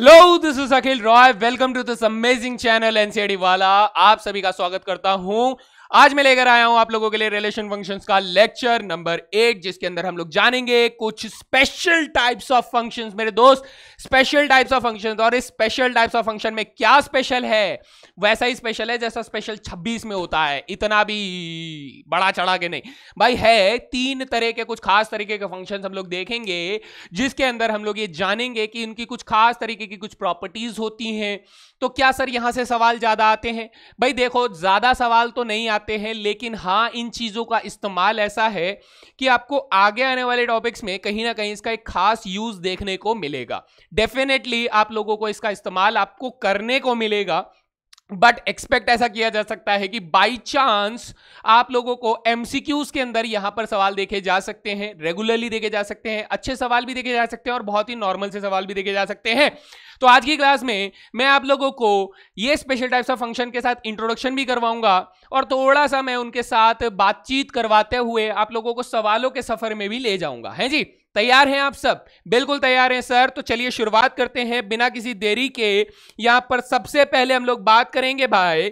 Hello this is Akhil Roy welcome to this amazing channel NCD वाला आप सभी का स्वागत करता हूं आज मैं लेकर आया हूं आप लोगों के लिए रिलेशन फंक्शंस का लेक्चर नंबर एट जिसके अंदर हम लोग जानेंगे कुछ स्पेशल टाइप्स ऑफ फंक्शंस मेरे दोस्त स्पेशल टाइप्स ऑफ फंक्शंस और इस स्पेशल टाइप्स ऑफ फंक्शन में क्या स्पेशल है वैसा ही स्पेशल है जैसा स्पेशल छब्बीस में होता है इतना भी बड़ा चढ़ा के नहीं भाई है तीन तरह के कुछ खास तरीके के फंक्शन हम लोग देखेंगे जिसके अंदर हम लोग ये जानेंगे कि इनकी कुछ खास तरीके की कुछ प्रॉपर्टीज होती हैं तो क्या सर यहां से सवाल ज्यादा आते हैं भाई देखो ज्यादा सवाल तो नहीं आते हैं लेकिन हाँ इन चीज़ों का इस्तेमाल ऐसा है कि आपको आगे आने वाले टॉपिक्स में कहीं ना कहीं इसका एक खास यूज देखने को मिलेगा डेफिनेटली आप लोगों को इसका इस्तेमाल आपको करने को मिलेगा बट एक्सपेक्ट ऐसा किया जा सकता है कि बाई चांस आप लोगों को एमसीक्यूज के अंदर यहां पर सवाल देखे जा सकते हैं रेगुलरली देखे जा सकते हैं अच्छे सवाल भी देखे जा सकते हैं और बहुत ही नॉर्मल से सवाल भी देखे जा सकते हैं तो आज की क्लास में मैं आप लोगों को ये स्पेशल टाइप्स ऑफ फंक्शन के साथ इंट्रोडक्शन भी करवाऊंगा और थोड़ा सा मैं उनके साथ बातचीत करवाते हुए आप लोगों को सवालों के सफर में भी ले जाऊंगा है जी तैयार हैं आप सब बिल्कुल तैयार हैं सर तो चलिए शुरुआत करते हैं बिना किसी देरी के यहाँ पर सबसे पहले हम लोग बात करेंगे भाई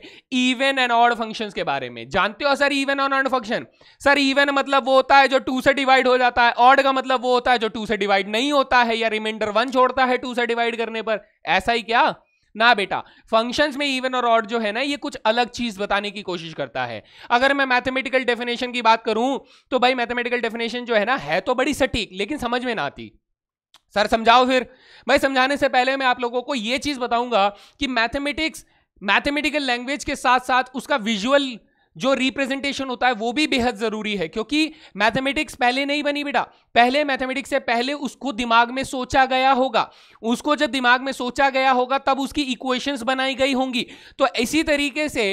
इवन एंड ऑड फंक्शंस के बारे में जानते हो सर इवन और ऑड फंक्शन सर इवन मतलब वो होता है जो टू से डिवाइड हो जाता है ऑड का मतलब वो होता है जो टू से डिवाइड नहीं होता है या रिमाइंडर वन छोड़ता है टू से डिवाइड करने पर ऐसा ही क्या ना बेटा फंक्शंस में इवन और ऑड जो है ना ये कुछ अलग चीज बताने की कोशिश करता है अगर मैं मैथमेटिकल डेफिनेशन की बात करूं तो भाई मैथमेटिकल डेफिनेशन जो है ना है तो बड़ी सटीक लेकिन समझ में ना आती सर समझाओ फिर भाई समझाने से पहले मैं आप लोगों को ये चीज बताऊंगा कि मैथमेटिक्स मैथमेटिकल लैंग्वेज के साथ साथ उसका विजुअल जो रिप्रेजेंटेशन होता है वो भी बेहद ज़रूरी है क्योंकि मैथमेटिक्स पहले नहीं बनी बेटा पहले मैथमेटिक्स से पहले उसको दिमाग में सोचा गया होगा उसको जब दिमाग में सोचा गया होगा तब उसकी इक्वेशंस बनाई गई होंगी तो इसी तरीके से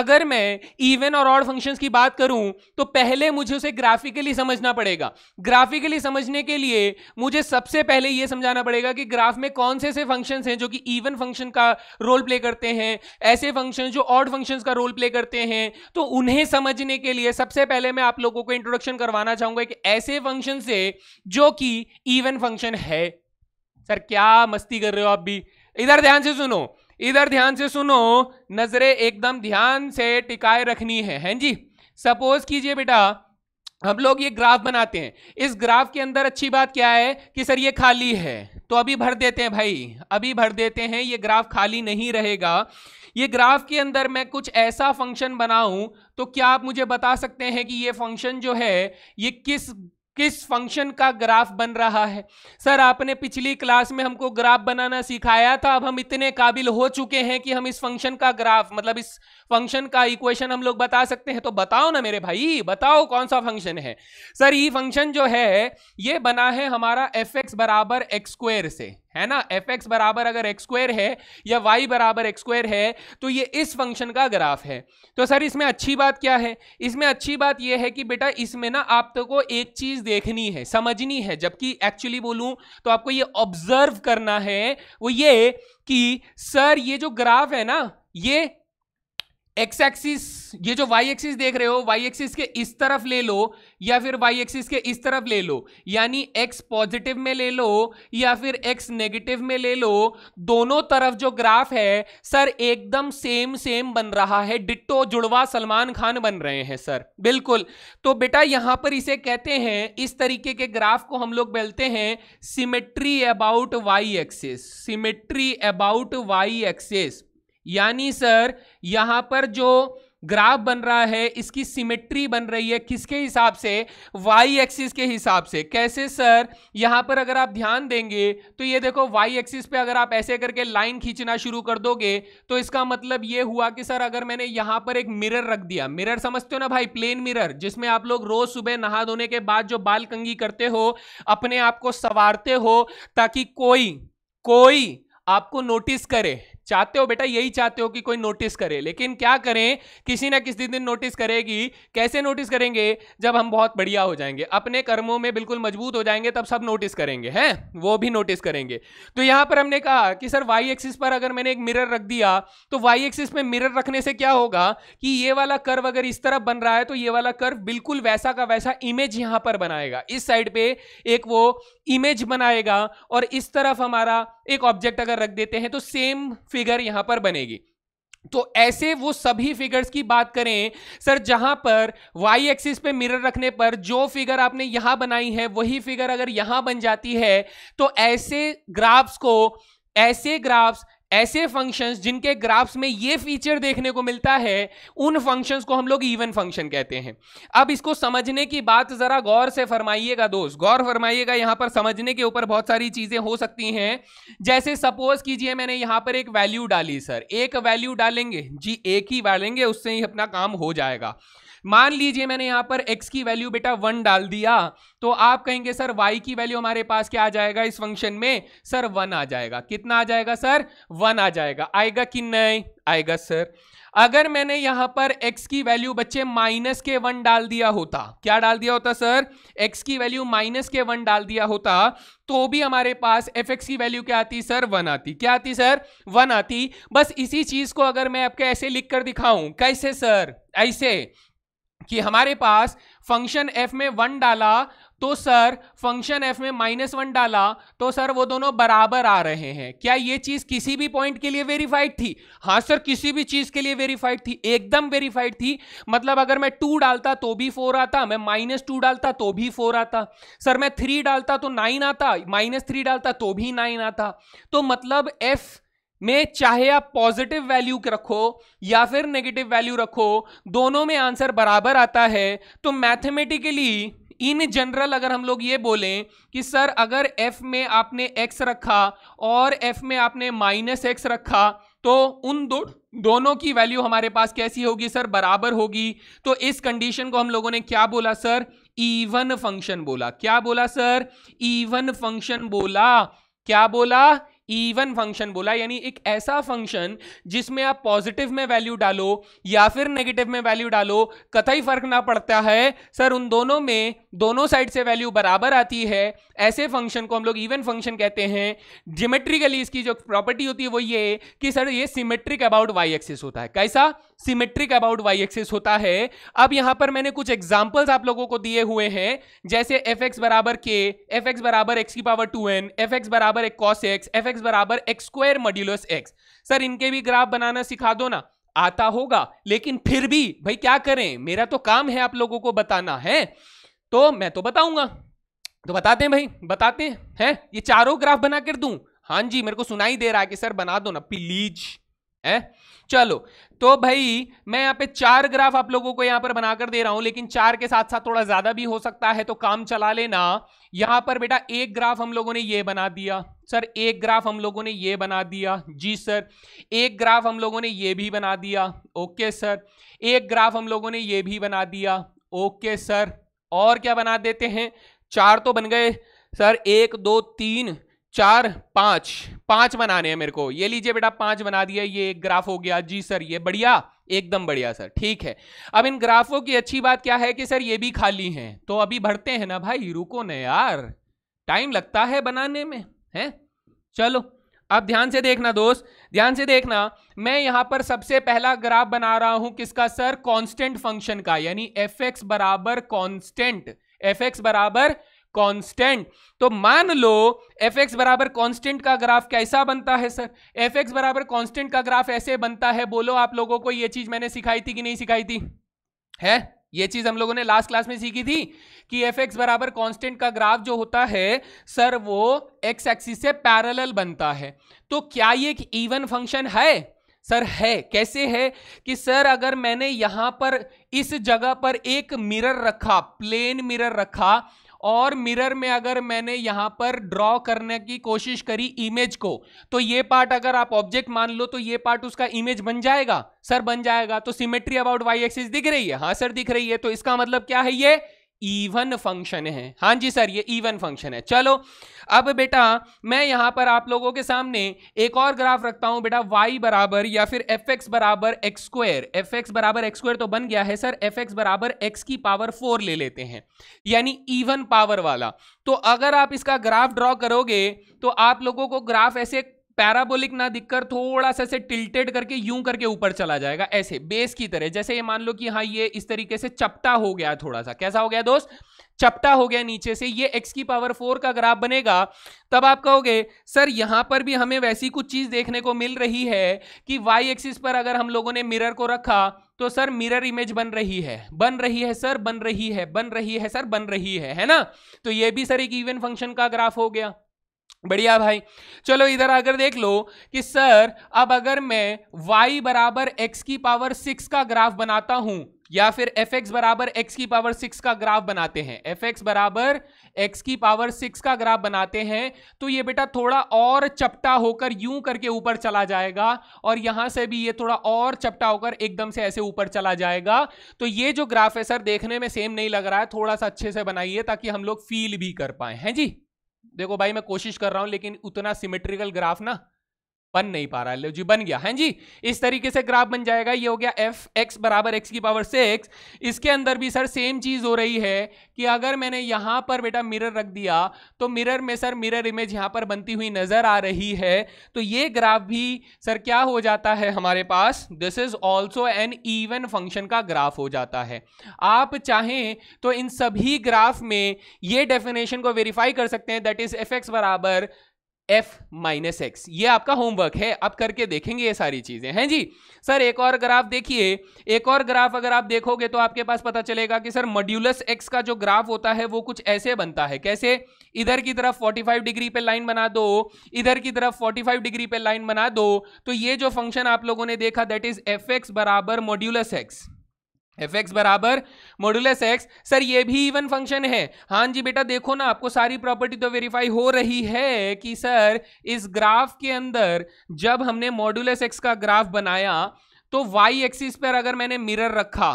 अगर मैं इवन और ऑड फंक्शंस की बात करूं तो पहले मुझे उसे ग्राफिकली समझना पड़ेगा ग्राफिकली समझने के लिए मुझे सबसे पहले यह समझाना पड़ेगा कि ग्राफ में कौन से ऐसे फंक्शन हैं जो कि इवन फंक्शन का रोल प्ले करते हैं ऐसे फंक्शन जो ऑड फंक्शन का रोल प्ले करते हैं तो उन्हें समझने के लिए सबसे पहले मैं आप लोगों को इंट्रोडक्शन करवाना चाहूंगा एक ऐसे फंक्शन से जो कि इवन फंक्शन है सर क्या मस्ती कर रहे हो आप भी इधर ध्यान से सुनो इधर ध्यान से सुनो नजरें एकदम ध्यान से टिकाए रखनी है हैं जी सपोज कीजिए बेटा हम लोग ये ग्राफ बनाते हैं इस ग्राफ के अंदर अच्छी बात क्या है कि सर ये खाली है तो अभी भर देते हैं भाई अभी भर देते हैं ये ग्राफ खाली नहीं रहेगा ये ग्राफ के अंदर मैं कुछ ऐसा फंक्शन बनाऊं तो क्या आप मुझे बता सकते हैं कि ये फंक्शन जो है ये किस किस फंक्शन का ग्राफ बन रहा है सर आपने पिछली क्लास में हमको ग्राफ बनाना सिखाया था अब हम इतने काबिल हो चुके हैं कि हम इस फंक्शन का ग्राफ मतलब इस फंक्शन का इक्वेशन हम लोग बता सकते हैं तो बताओ ना मेरे भाई बताओ कौन सा फंक्शन है सर ये फंक्शन जो है ये बना है हमारा एफ एक्स बराबर एक्स स्क्वेयर से है ना एफ एक्स बराबर अगर एक्स स्क्वायर है या वाई बराबर एक्स स्क्वायर है तो ये इस फंक्शन का ग्राफ है तो सर इसमें अच्छी बात क्या है इसमें अच्छी बात यह है कि बेटा इसमें ना आपको तो एक चीज़ देखनी है समझनी है जबकि एक्चुअली बोलूं तो आपको ये ऑब्जर्व करना है वो ये कि सर ये जो ग्राफ है ना ये एक्स एक्सिस ये जो वाई एक्सिस देख रहे हो वाई एक्सिस के इस तरफ ले लो या फिर वाई एक्सिस के इस तरफ ले लो यानी एक्स पॉजिटिव में ले लो या फिर एक्स नेगेटिव में ले लो दोनों तरफ जो ग्राफ है सर एकदम सेम सेम बन रहा है डिट्टो जुड़वा सलमान खान बन रहे हैं सर बिल्कुल तो बेटा यहां पर इसे कहते हैं इस तरीके के ग्राफ को हम लोग बोलते हैं symmetry about y axis symmetry about y axis यानी सर यहाँ पर जो ग्राफ बन रहा है इसकी सिमेट्री बन रही है किसके हिसाब से वाई एक्सिस के हिसाब से कैसे सर यहाँ पर अगर आप ध्यान देंगे तो ये देखो वाई एक्सिस पे अगर आप ऐसे करके लाइन खींचना शुरू कर दोगे तो इसका मतलब ये हुआ कि सर अगर मैंने यहाँ पर एक मिरर रख दिया मिरर समझते हो ना भाई प्लेन मिरर जिसमें आप लोग रोज सुबह नहा धोने के बाद जो बाल कंगी करते हो अपने आप को संवारते हो ताकि कोई कोई आपको नोटिस करे चाहते हो बेटा यही चाहते हो कि कोई नोटिस करे लेकिन क्या करें किसी ना किसी दिन नोटिस करेगी कैसे नोटिस करेंगे जब हम बहुत बढ़िया हो जाएंगे अपने कर्मों में बिल्कुल मजबूत हो जाएंगे तब सब नोटिस करेंगे हैं वो भी नोटिस करेंगे तो यहां पर हमने कहा कि सर वाई एक्सिस पर अगर मैंने एक मिरर रख दिया तो वाई एक्सिस में मिरर रखने से क्या होगा कि ये वाला कर्व अगर इस तरफ बन रहा है तो ये वाला कर्व बिल्कुल वैसा का वैसा इमेज यहां पर बनाएगा इस साइड पे एक वो इमेज बनाएगा और इस तरफ हमारा एक ऑब्जेक्ट अगर रख देते हैं तो सेम फिगर यहां पर बनेगी तो ऐसे वो सभी फिगर्स की बात करें सर जहां पर वाई एक्सिस पे मिरर रखने पर जो फिगर आपने यहां बनाई है वही फिगर अगर यहां बन जाती है तो ऐसे ग्राफ्स को ऐसे ग्राफ्स ऐसे फंक्शंस जिनके ग्राफ्स में ये फीचर देखने को मिलता है उन फंक्शंस को हम लोग इवन फंक्शन कहते हैं अब इसको समझने की बात ज़रा गौर से फरमाइएगा दोस्त गौर फरमाइएगा यहां पर समझने के ऊपर बहुत सारी चीज़ें हो सकती हैं जैसे सपोज कीजिए मैंने यहां पर एक वैल्यू डाली सर एक वैल्यू डालेंगे जी एक ही डालेंगे उससे ही अपना काम हो जाएगा मान लीजिए मैंने यहाँ पर एक्स की वैल्यू बेटा वन डाल दिया तो आप कहेंगे सर वाई की वैल्यू हमारे पास क्या आ जाएगा इस फंक्शन में सर वन आ जाएगा कितना आ जाएगा सर वन आ जाएगा आएगा कि नहीं आएगा सर अगर मैंने यहाँ पर x की वैल्यू बच्चे माइनस के वन डाल दिया होता क्या डाल दिया होता सर x की वैल्यू माइनस के वन डाल दिया होता तो भी हमारे पास एफ एक्स की वैल्यू क्या आती सर वन आती क्या आती सर वन आती बस इसी चीज़ को अगर मैं आपके ऐसे लिख कर दिखाऊं कैसे सर ऐसे कि हमारे पास फंक्शन एफ में वन डाला तो सर फंक्शन एफ में माइनस वन डाला तो सर वो दोनों बराबर आ रहे हैं क्या ये चीज किसी भी पॉइंट के लिए वेरीफाइड थी हाँ सर किसी भी चीज के लिए वेरीफाइड थी एकदम वेरीफाइड थी मतलब अगर मैं टू डालता तो भी फोर आता मैं माइनस टू डालता तो भी फोर आता सर मैं थ्री डालता तो नाइन आता माइनस थ्री डालता तो भी नाइन आता तो मतलब एफ में चाहे आप पॉजिटिव वैल्यू रखो या फिर नेगेटिव वैल्यू रखो दोनों में आंसर बराबर आता है तो मैथमेटिकली इन जनरल अगर हम लोग ये बोलें कि सर अगर f में आपने x रखा और f में आपने माइनस एक्स रखा तो उन दो दोनों की वैल्यू हमारे पास कैसी होगी सर बराबर होगी तो इस कंडीशन को हम लोगों ने क्या बोला सर ईवन फंक्शन बोला क्या बोला सर ईवन फंक्शन बोला क्या बोला इवन फंक्शन बोला यानी एक ऐसा फंक्शन जिसमें आप पॉजिटिव में वैल्यू डालो या फिर नेगेटिव में वैल्यू डालो कतई फर्क ना पड़ता है सर उन दोनों में दोनों साइड से वैल्यू बराबर आती है ऐसे फंक्शन को हम लोग इवन फंक्शन कहते हैं जिमेट्रिकली इसकी जो प्रॉपर्टी होती है वो ये कि सर ये सिमेट्रिक अबाउट वाई एक्सिस होता है कैसा सिमेट्रिक अबाउट वाई एक्सिस होता है अब यहां पर मैंने कुछ एग्जाम्पल्स आप लोगों को दिए हुए हैं जैसे एफ एक्स बराबर के एफ एक्स बराबर एक्स की power two n f x बराबर एक कॉस एक्स एफ एक्स बराबर x square modulus x sir इनके भी ग्राफ बनाना सिखा दो ना आता होगा लेकिन फिर भी भाई क्या करें मेरा तो काम है आप लोगों को बताना है तो मैं तो बताऊंगा तो बताते हैं भाई बताते हैं हैं ये चारों ग्राफ बना कर दू हाँ जी मेरे को सुनाई दे रहा है कि सर बना दो ना प्लीज है चलो तो भाई मैं यहाँ पे चार ग्राफ आप लोगों को यहां पर बनाकर दे रहा हूं लेकिन चार के साथ साथ थोड़ा ज्यादा भी हो सकता है तो काम चला लेना यहां पर बेटा एक ग्राफ हम लोगों ने ये बना दिया सर एक ग्राफ हम लोगों ने ये बना दिया जी सर एक ग्राफ हम लोगों ने ये भी बना दिया ओके सर एक ग्राफ हम लोगों ने ये भी बना दिया ओके सर और क्या बना देते हैं चार तो बन गए सर एक दो तीन चार पाँच पाँच बनाने हैं मेरे को ये लीजिए बेटा पाँच बना दिया ये एक ग्राफ हो गया जी सर ये बढ़िया एकदम बढ़िया सर ठीक है अब इन ग्राफों की अच्छी बात क्या है कि सर ये भी खाली हैं तो अभी भरते हैं ना भाई रुको ना यार टाइम लगता है बनाने में हैं चलो अब ध्यान से देखना दोस्त ध्यान से देखना मैं यहां पर सबसे पहला ग्राफ बना रहा हूं किसका सर कांस्टेंट फंक्शन का यानी एफ एक्स बराबर कांस्टेंट एफ एक्स बराबर कांस्टेंट तो मान लो एफ एक्स बराबर कांस्टेंट का ग्राफ कैसा बनता है सर एफ एक्स बराबर कांस्टेंट का ग्राफ ऐसे बनता है बोलो आप लोगों को यह चीज मैंने सिखाई थी कि नहीं सिखाई थी है ये चीज हम लोगों ने लास्ट क्लास में सीखी थी कि एफ एक्स बराबर कॉन्स्टेंट का ग्राफ जो होता है सर वो एक्स एक्सिस से पैरेलल बनता है तो क्या ये एक इवन फंक्शन है सर है कैसे है कि सर अगर मैंने यहां पर इस जगह पर एक मिरर रखा प्लेन मिरर रखा और मिरर में अगर मैंने यहां पर ड्रॉ करने की कोशिश करी इमेज को तो ये पार्ट अगर आप ऑब्जेक्ट मान लो तो ये पार्ट उसका इमेज बन जाएगा सर बन जाएगा तो सिमेट्री अबाउट वाई एक्सिस दिख रही है हाँ सर दिख रही है तो इसका मतलब क्या है ये इवन फंक्शन है हाँ जी सर ये इवन फंक्शन है चलो अब बेटा मैं यहाँ पर आप लोगों के सामने एक और ग्राफ रखता हूँ बेटा वाई बराबर या फिर एफ एक्स बराबर एक्स स्क्वायर एफ एक्स बराबर एक्स स्क्वायर तो बन गया है सर एफ एक्स बराबर एक्स की पावर फोर ले लेते हैं यानी इवन पावर वाला तो अगर आप इसका ग्राफ ड्रॉ करोगे तो आप लोगों को ग्राफ ऐसे पैराबोलिक ना दिखकर थोड़ा सा से टिल्टेड करके यूं करके ऊपर चला जाएगा ऐसे बेस की तरह जैसे ये मान लो कि हाँ ये इस तरीके से चपटा हो गया थोड़ा सा कैसा हो गया दोस्त चपटा हो गया नीचे से ये x की पावर फोर का ग्राफ बनेगा तब आप कहोगे सर यहाँ पर भी हमें वैसी कुछ चीज़ देखने को मिल रही है कि y एक्सिस पर अगर हम लोगों ने मिरर को रखा तो सर मिरर इमेज बन रही है बन रही है सर बन रही है बन रही है सर बन रही है है ना तो ये भी सर एक इवेंट फंक्शन का ग्राफ हो गया बढ़िया भाई चलो इधर अगर देख लो कि सर अब अगर मैं y बराबर एक्स की पावर सिक्स का ग्राफ बनाता हूं या फिर एफ एक्स बराबर एक्स की पावर सिक्स का ग्राफ बनाते हैं एफ एक्स बराबर एक्स की पावर सिक्स का ग्राफ बनाते हैं तो ये बेटा थोड़ा और चपटा होकर यूं करके ऊपर चला जाएगा और यहां से भी ये थोड़ा और चपटा होकर एकदम से ऐसे ऊपर चला जाएगा तो ये जो ग्राफ है सर देखने में सेम नहीं लग रहा है थोड़ा सा अच्छे से बनाइए ताकि हम लोग फील भी कर पाए हैं जी देखो भाई मैं कोशिश कर रहा हूं लेकिन उतना सिमेट्रिकल ग्राफ ना बन नहीं पा रहा लो जी बन गया है हाँ जी इस तरीके से ग्राफ बन जाएगा ये हो गया एफ एक्स बराबर एक्स की पावर सिक्स इसके अंदर भी सर सेम चीज़ हो रही है कि अगर मैंने यहां पर बेटा मिरर रख दिया तो मिरर में सर मिरर इमेज यहां पर बनती हुई नज़र आ रही है तो ये ग्राफ भी सर क्या हो जाता है हमारे पास this is also an even function का ग्राफ हो जाता है आप चाहें तो इन सभी ग्राफ में ये डेफिनेशन को वेरीफाई कर सकते हैं दैट इज़ एफ एक्स बराबर एफ माइनस एक्स ये आपका होमवर्क है आप करके देखेंगे ये सारी चीज़ें हैं जी सर एक और ग्राफ देखिए एक और ग्राफ अगर आप देखोगे तो आपके पास पता चलेगा कि सर मॉड्यूलस एक्स का जो ग्राफ होता है वो कुछ ऐसे बनता है कैसे इधर की तरफ 45 डिग्री पे लाइन बना दो इधर की तरफ 45 डिग्री पे लाइन बना दो तो ये जो फंक्शन आप लोगों ने देखा दैट इज एफ एक्स बराबर मॉड्यूलस एक्स एफ एक्स बराबर मोडुलस एक्स सर ये भी इवन फंक्शन है हाँ जी बेटा देखो ना आपको सारी प्रॉपर्टी तो वेरीफाई हो रही है कि सर इस ग्राफ के अंदर जब हमने मोडुलस एक्स का ग्राफ बनाया तो वाई एक्सिस पर अगर मैंने मिरर रखा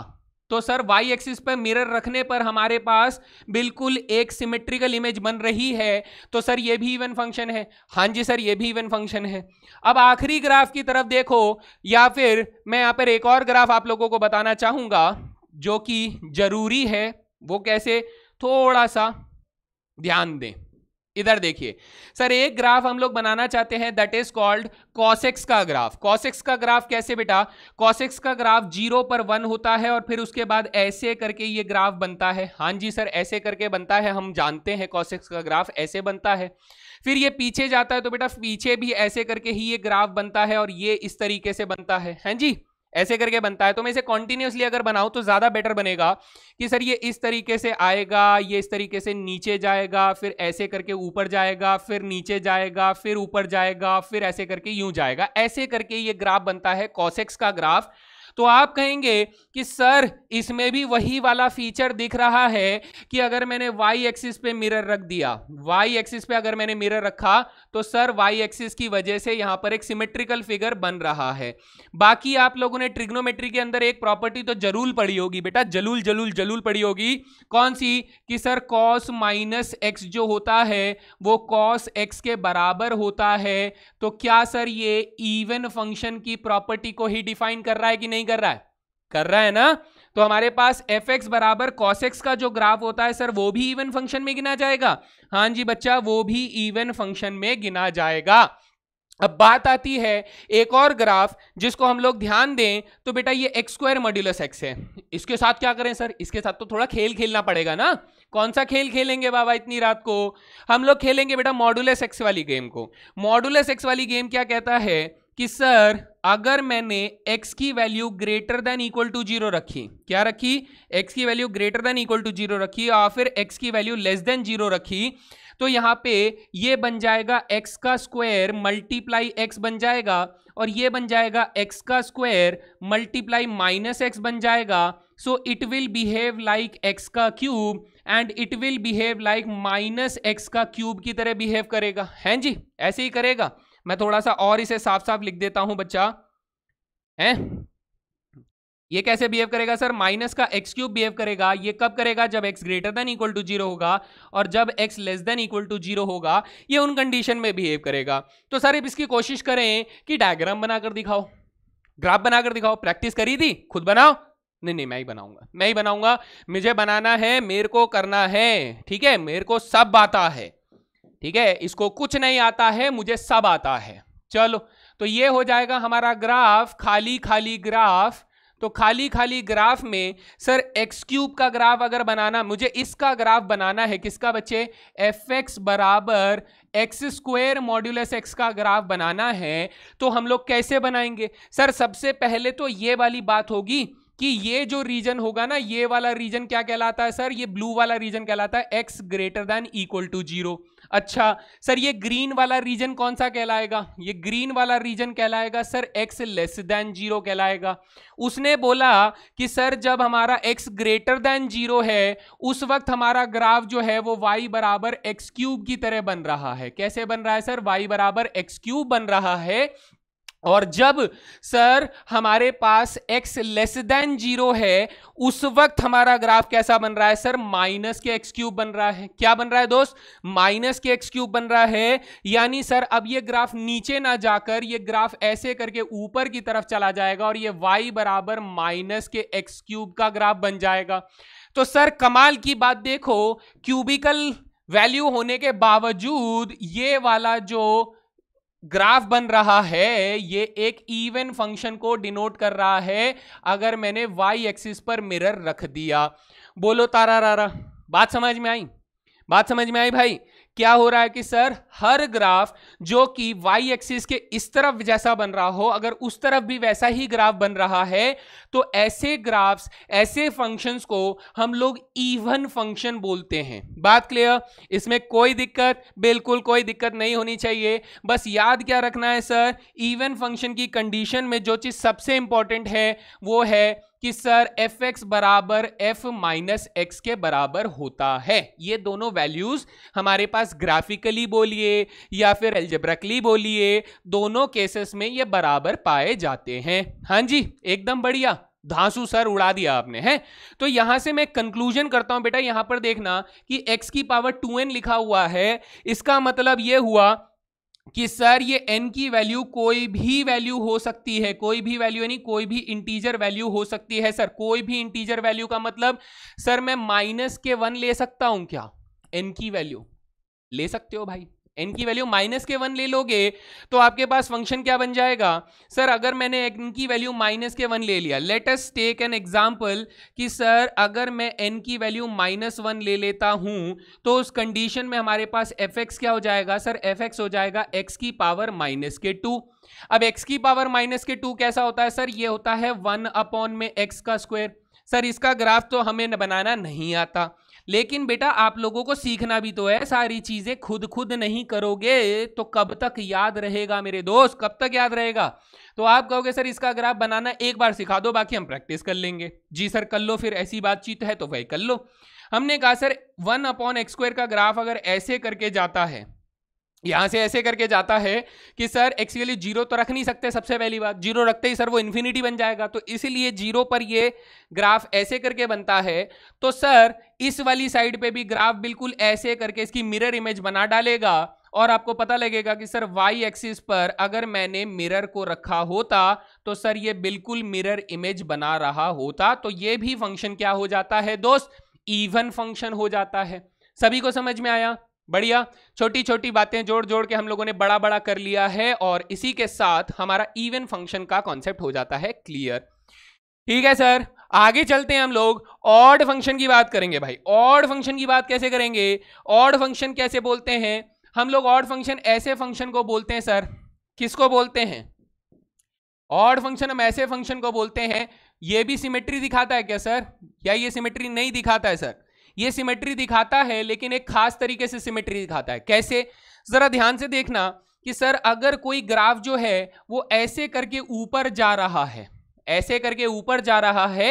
तो सर वाई एक्सिस पर मिरर रखने पर हमारे पास बिल्कुल एक सिमेट्रिकल इमेज बन रही है तो सर ये भी इवन फंक्शन है हाँ जी सर ये भी इवन फंक्शन है अब आखिरी ग्राफ की तरफ देखो या फिर मैं यहाँ पर एक और ग्राफ आप लोगों को बताना चाहूँगा जो कि जरूरी है वो कैसे थोड़ा सा ध्यान दें इधर देखिए सर एक ग्राफ हम लोग बनाना चाहते हैं दैट इज कॉल्ड कॉसेक्स का ग्राफ कॉसेक्स का ग्राफ कैसे बेटा कॉसेक्स का ग्राफ जीरो पर वन होता है और फिर उसके बाद ऐसे करके ये ग्राफ बनता है हाँ जी सर ऐसे करके बनता है हम जानते हैं कॉसेक्स का ग्राफ ऐसे बनता है फिर ये पीछे जाता है तो बेटा पीछे भी ऐसे करके ही ये ग्राफ बनता है और ये इस तरीके से बनता है हैं हाँ जी ऐसे करके बनता है तो मैं इसे कॉन्टिन्यूसली अगर बनाऊं तो ज़्यादा बेटर बनेगा कि सर ये इस तरीके से आएगा ये इस तरीके से नीचे जाएगा फिर ऐसे करके ऊपर जाएगा फिर नीचे जाएगा फिर ऊपर जाएगा फिर ऐसे करके यूं जाएगा ऐसे करके ये ग्राफ बनता है कॉसेक्स का ग्राफ तो आप कहेंगे कि सर इसमें भी वही वाला फीचर दिख रहा है कि अगर मैंने वाई एक्सिस पे मिरर रख दिया वाई एक्सिस पे अगर मैंने मिरर रखा तो सर वाई एक्सिस की वजह से यहां पर एक सिमेट्रिकल फिगर बन रहा है बाकी आप लोगों ने ट्रिग्नोमेट्री के अंदर एक प्रॉपर्टी तो जरूर पड़ी होगी बेटा जलूल जलूल जलूल पड़ी होगी कौन सी कि सर कॉस माइनस एक्स जो होता है वो कॉस एक्स के बराबर होता है तो क्या सर ये इवन फंक्शन की प्रॉपर्टी को ही डिफाइन कर रहा है कि नहीं नहीं कर रहा है कर रहा है ना तो हमारे पास एफ एक्स बराबर कॉस एक्स का जो ग्राफ होता है सर वो भी इवन फंक्शन में गिना जाएगा हाँ जी बच्चा वो भी इवन फंक्शन में गिना जाएगा अब बात आती है एक और ग्राफ जिसको हम लोग ध्यान दें तो बेटा ये एक्स स्क्वायर मॉड्यूलस एक्स है इसके साथ क्या करें सर इसके साथ तो थोड़ा खेल खेलना पड़ेगा ना कौन सा खेल खेलेंगे बाबा इतनी रात को हम लोग खेलेंगे बेटा मॉड्यूलस एक्स वाली गेम को मॉड्यूलस एक्स वाली गेम क्या कहता है कि सर अगर मैंने x की value greater than equal to zero रखी क्या रखी x की value greater than equal to zero रखी या फिर x की वैल्यू लेस देन जीरो रखी तो यहाँ पे ये बन जाएगा x का स्क्वायर मल्टीप्लाई एक्स बन जाएगा और ये बन जाएगा x का स्क्वायर मल्टीप्लाई माइनस एक्स बन जाएगा so it will behave like x का cube and it will behave like minus x का क्यूब की तरह बिहेव करेगा हैं जी ऐसे ही करेगा मैं थोड़ा सा और इसे साफ साफ लिख देता हूं बच्चा है ये कैसे बिहेव करेगा सर माइनस का एक्स क्यूब बिहेव करेगा ये कब करेगा जब x greater than equal to zero होगा और जब x less than equal to zero होगा ये उन कंडीशन में बिहेव करेगा तो सर अब इसकी कोशिश करें कि डायग्राम बनाकर दिखाओ ग्राफ बनाकर दिखाओ प्रैक्टिस करी थी खुद बनाओ नहीं नहीं मैं ही बनाऊंगा मैं ही बनाऊंगा मुझे बनाना है मेरे को करना है ठीक है मेरे को सब आता है ठीक है इसको कुछ नहीं आता है मुझे सब आता है चलो तो ये हो जाएगा हमारा ग्राफ खाली खाली ग्राफ तो खाली खाली ग्राफ में सर एक्स क्यूब का ग्राफ अगर बनाना मुझे इसका ग्राफ बनाना है किसका बच्चे एफ एक्स बराबर एक्स स्क्वेयर मॉड्यूलस एक्स का ग्राफ बनाना है तो हम लोग कैसे बनाएंगे सर सबसे पहले तो ये वाली बात होगी कि ये जो रीजन होगा ना ये वाला रीजन क्या कहलाता है सर ये ब्लू वाला रीजन कहलाता है x greater than equal to zero अच्छा सर ये ग्रीन वाला रीजन कौन सा कहलाएगा ये ग्रीन वाला रीजन कहलाएगा sir x less than zero कहलाएगा उसने बोला कि सर जब हमारा एक्स ग्रेटर देन जीरो है उस वक्त हमारा ग्राफ जो है वो वाई बराबर एक्स क्यूब की तरह बन रहा है कैसे बन रहा है सर वाई बराबर एक्स क्यूब बन रहा है और जब सर हमारे पास x लेस देन जीरो है उस वक्त हमारा ग्राफ कैसा बन रहा है सर माइनस के एक्स क्यूब बन रहा है क्या बन रहा है दोस्त माइनस के एक्स क्यूब बन रहा है यानी सर अब ये ग्राफ नीचे ना जाकर ये ग्राफ ऐसे करके ऊपर की तरफ चला जाएगा और ये y बराबर माइनस के एक्स क्यूब का ग्राफ बन जाएगा तो सर कमाल की बात देखो क्यूबिकल वैल्यू होने के बावजूद ये वाला जो ग्राफ बन रहा है ये एक इवन फंक्शन को डिनोट कर रहा है अगर मैंने वाई एक्सिस पर मिरर रख दिया बोलो तारा रारा बात समझ में आई बात समझ में आई भाई क्या हो रहा है कि सर हर ग्राफ जो कि वाई एक्सिस के इस तरफ जैसा बन रहा हो अगर उस तरफ भी वैसा ही ग्राफ बन रहा है तो ऐसे ग्राफ्स ऐसे फंक्शंस को हम लोग इवन फंक्शन बोलते हैं बात क्लियर इसमें कोई दिक्कत बिल्कुल कोई दिक्कत नहीं होनी चाहिए बस याद क्या रखना है सर इवन फंक्शन की कंडीशन में जो चीज़ सबसे इंपॉर्टेंट है वो है कि सर एफ एक्स बराबर एफ माइनस एक्स के बराबर होता है ये दोनों वैल्यूज हमारे पास ग्राफिकली बोलिए बोलिए या फिर एल्जेब्रिकली बोलिए दोनों केसेस में ये बराबर पाए जाते हैं हाँ जी एकदम बढ़िया धांसू सर उड़ा दिया आपने है तो यहां से मैं कंक्लूजन करता हूं बेटा यहां पर देखना कि x की पावर 2n लिखा हुआ है इसका मतलब यह हुआ कि सर ये n की वैल्यू कोई भी वैल्यू हो सकती है कोई भी वैल्यू यानी कोई भी इंटीजर वैल्यू हो सकती है सर कोई भी इंटीजर वैल्यू का मतलब सर मैं माइनस के वन ले सकता हूं क्या n की वैल्यू ले सकते हो भाई एन की वैल्यू माइनस के वन ले लोगे तो आपके पास फंक्शन क्या बन जाएगा सर अगर मैंने एन की वैल्यू माइनस के वन ले लिया लेटेस्ट टेक एन एग्जाम्पल कि सर अगर मैं एन की वैल्यू माइनस वन ले लेता हूं तो उस कंडीशन में हमारे पास एफ एक्स क्या हो जाएगा सर एफ एक्स हो जाएगा एक्स की पावर माइनस के टू अब एक्स की पावर माइनस के टू कैसा होता है सर ये होता है वन अपॉन में एक्स का स्क्वायर सर इसका ग्राफ तो हमें बनाना नहीं आता लेकिन बेटा आप लोगों को सीखना भी तो है सारी चीजें खुद खुद नहीं करोगे तो कब तक याद रहेगा मेरे दोस्त कब तक याद रहेगा तो आप कहोगे सर इसका ग्राफ बनाना एक बार सिखा दो बाकी हम प्रैक्टिस कर लेंगे जी सर कर लो फिर ऐसी बातचीत है तो वही कर लो हमने कहा सर वन अपॉन एक्सक्वायर का ग्राफ अगर ऐसे करके जाता है यहाँ से ऐसे करके जाता है कि सर एक्चुअली जीरो तो रख नहीं सकते सबसे पहली बात जीरो रखते ही सर वो इन्फिनिटी बन जाएगा तो इसीलिए जीरो पर ये ग्राफ ऐसे करके बनता है तो सर इस वाली साइड पे भी ग्राफ बिल्कुल ऐसे करके इसकी मिरर इमेज बना डालेगा और आपको पता लगेगा कि सर वाई एक्सिस पर अगर मैंने मिरर को रखा होता तो सर ये बिल्कुल मिरर इमेज बना रहा होता तो ये भी फंक्शन क्या हो जाता है दोस्त इवन फंक्शन हो जाता है सभी को समझ में आया बढ़िया छोटी छोटी बातें जोड़ जोड़ के हम लोगों ने बड़ा बड़ा कर लिया है और इसी के साथ हमारा इवन फंक्शन का कॉन्सेप्ट हो जाता है क्लियर ठीक है सर आगे चलते हैं हम लोग ऑड फंक्शन की बात करेंगे भाई ऑड फंक्शन की बात कैसे करेंगे ऑड फंक्शन कैसे बोलते हैं हम लोग ऑड फंक्शन ऐसे फंक्शन को बोलते हैं सर किसको बोलते हैं ऑड फंक्शन हम ऐसे फंक्शन को बोलते हैं ये भी सिमेट्री दिखाता है क्या सर या ये सिमेट्री नहीं दिखाता है सर ये सिमेट्री दिखाता है लेकिन एक खास तरीके से सिमेट्री दिखाता है कैसे ज़रा ध्यान से देखना कि सर अगर कोई ग्राफ जो है वो ऐसे करके ऊपर जा रहा है ऐसे करके ऊपर जा रहा है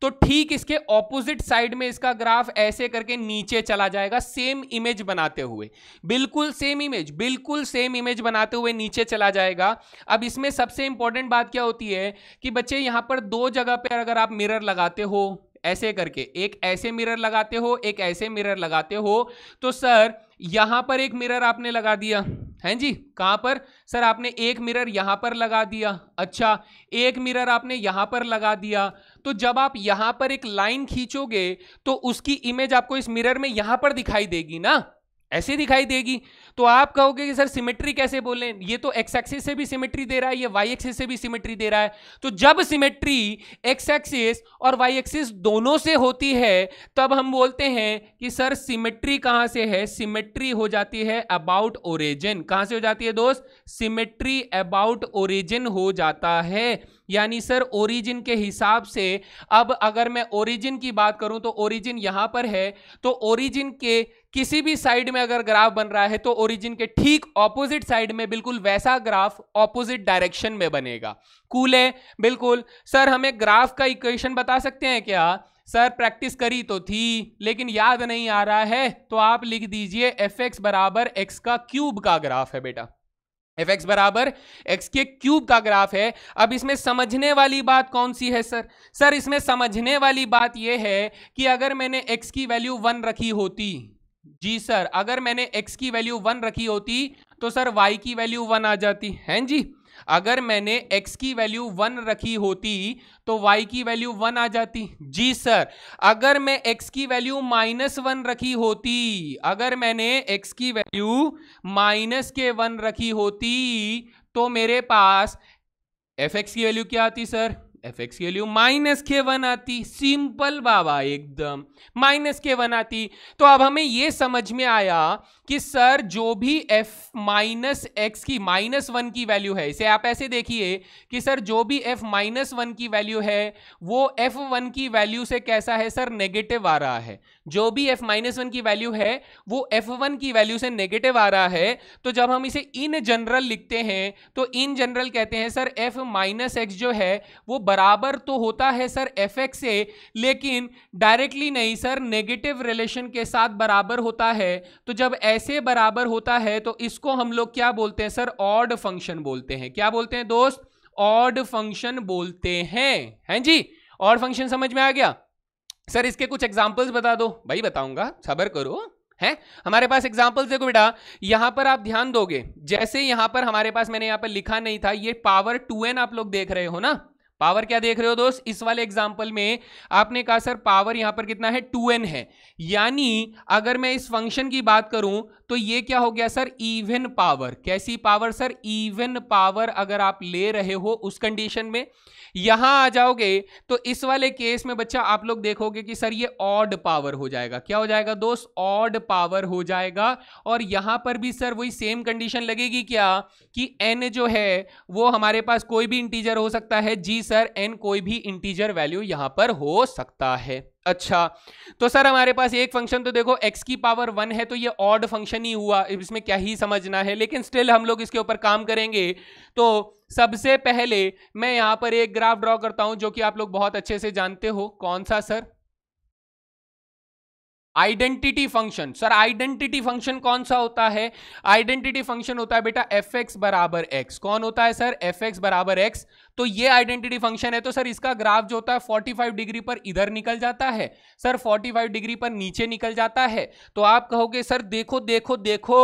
तो ठीक इसके ऑपोजिट साइड में इसका ग्राफ ऐसे करके नीचे चला जाएगा सेम इमेज बनाते हुए बिल्कुल सेम इमेज बिल्कुल सेम इमेज बनाते हुए नीचे चला जाएगा अब इसमें सबसे इंपॉर्टेंट बात क्या होती है कि बच्चे यहां पर दो जगह पर अगर आप मिरर लगाते हो ऐसे करके एक ऐसे मिरर लगाते हो एक ऐसे मिरर लगाते हो तो सर यहां पर एक मिरर आपने लगा दिया है जी कहां पर सर आपने एक मिरर यहां पर लगा दिया अच्छा एक मिरर आपने यहां पर लगा दिया तो जब आप यहां पर एक लाइन खींचोगे तो उसकी इमेज आपको इस मिरर में यहां पर दिखाई देगी ना ऐसे दिखाई देगी तो आप कहोगे कि सर सिमेट्री कैसे बोलें ये तो एक्स एक्सिस से भी सिमेट्री दे रहा है ये वाई एक्सिस से भी सिमेट्री दे रहा है तो जब सिमेट्री एक्स एक्सिस और वाई एक्सिस दोनों से होती है तब हम बोलते हैं कि सर सिमेट्री कहाँ से है सिमेट्री हो जाती है अबाउट ओरिजिन कहाँ से हो जाती है दोस्त सिमेट्री अबाउट ओरिजिन हो जाता है यानी सर ओरिजिन के हिसाब से अब अगर मैं ओरिजिन की बात करूं तो ओरिजिन यहां पर है तो ओरिजिन के किसी भी साइड में अगर ग्राफ बन रहा है तो ओरिजिन के ठीक ऑपोजिट साइड में बिल्कुल वैसा ग्राफ ऑपोजिट डायरेक्शन में बनेगा कूल है बिल्कुल सर हमें ग्राफ का इक्वेशन बता सकते हैं क्या सर प्रैक्टिस करी तो थी लेकिन याद नहीं आ रहा है तो आप लिख दीजिए एफ एक्स बराबर एक्स का क्यूब का ग्राफ है बेटा एफ एक्स बराबर एक्स के क्यूब का ग्राफ है अब इसमें समझने वाली बात कौन सी है सर सर इसमें समझने वाली बात यह है कि अगर मैंने एक्स की वैल्यू वन रखी होती जी सर अगर मैंने एक्स की वैल्यू वन रखी होती तो सर वाई की वैल्यू वन आ जाती हैं जी अगर मैंने x की वैल्यू वन रखी होती तो y की वैल्यू वन आ जाती जी सर अगर मैं x की वैल्यू माइनस वन रखी होती अगर मैंने x की वैल्यू माइनस के वन रखी होती तो मेरे पास एफ एक्स की वैल्यू क्या आती सर एफ एक्स की वैल्यू माइनस के वन आती सिंपल बाबा एकदम माइनस के वन आती तो अब हमें यह समझ में आया कि सर जो भी एफ माइनस एक्स की माइनस वन की वैल्यू है इसे आप ऐसे देखिए कि सर जो भी एफ माइनस वन की वैल्यू है वो एफ वन की वैल्यू से कैसा है सर नेगेटिव आ रहा है जो भी एफ माइनस वन की वैल्यू है वो एफ वन की वैल्यू से नेगेटिव आ रहा है तो जब हम इसे इन जनरल लिखते हैं तो इन जनरल कहते हैं सर एफ माइनस एक्स जो है वो बराबर तो होता है सर एफ एक्स से लेकिन डायरेक्टली नहीं सर नेगेटिव रिलेशन के साथ बराबर होता है तो जब ऐसे बराबर होता है तो इसको हम लोग क्या बोलते हैं सर ऑड फंक्शन बोलते हैं क्या बोलते हैं दोस्त ऑड फंक्शन बोलते हैं हैं जी ऑड फंक्शन समझ में आ गया सर इसके कुछ एग्जाम्पल्स बता दो भाई बताऊंगा सबर करो है हमारे पास एग्जाम्पल्स देखो बेटा यहां पर आप ध्यान दोगे जैसे यहां पर हमारे पास मैंने यहां पर लिखा नहीं था ये पावर टू एन आप लोग देख रहे हो ना पावर क्या देख रहे हो दोस्त इस वाले एग्जाम्पल में आपने कहा सर पावर यहां पर कितना है टू एन है यानी अगर मैं इस फंक्शन की बात करूं तो ये क्या हो गया सर इवन पावर कैसी पावर सर इवन पावर अगर आप ले रहे हो उस कंडीशन में यहां आ जाओगे तो इस वाले केस में बच्चा आप लोग देखोगे कि सर ये ऑड पावर हो जाएगा क्या हो जाएगा दोस्त ऑड पावर हो जाएगा और यहां पर भी सर वही सेम कंडीशन लगेगी क्या कि एन जो है वो हमारे पास कोई भी इंटीजर हो सकता है जी सर एन कोई भी इंटीजर वैल्यू यहां पर हो सकता है अच्छा तो सर हमारे पास एक फंक्शन तो देखो x की पावर वन है तो ये ऑड फंक्शन ही हुआ इसमें क्या ही समझना है लेकिन स्टिल हम लोग इसके ऊपर काम करेंगे तो सबसे पहले मैं यहां पर एक ग्राफ ड्रॉ करता हूं जो कि आप लोग बहुत अच्छे से जानते हो कौन सा sir identity function sir identity function कौन सा होता है आइडेंटिटी फंक्शन होता है बेटा एफ एक्स बराबर एक्स कौन होता है सर एफ एक्स बराबर एक्स तो ये आइडेंटिटी फंक्शन है तो सर इसका ग्राफ जो होता है 45 डिग्री पर इधर निकल जाता है सर 45 डिग्री पर नीचे निकल जाता है तो आप कहोगे सर देखो देखो देखो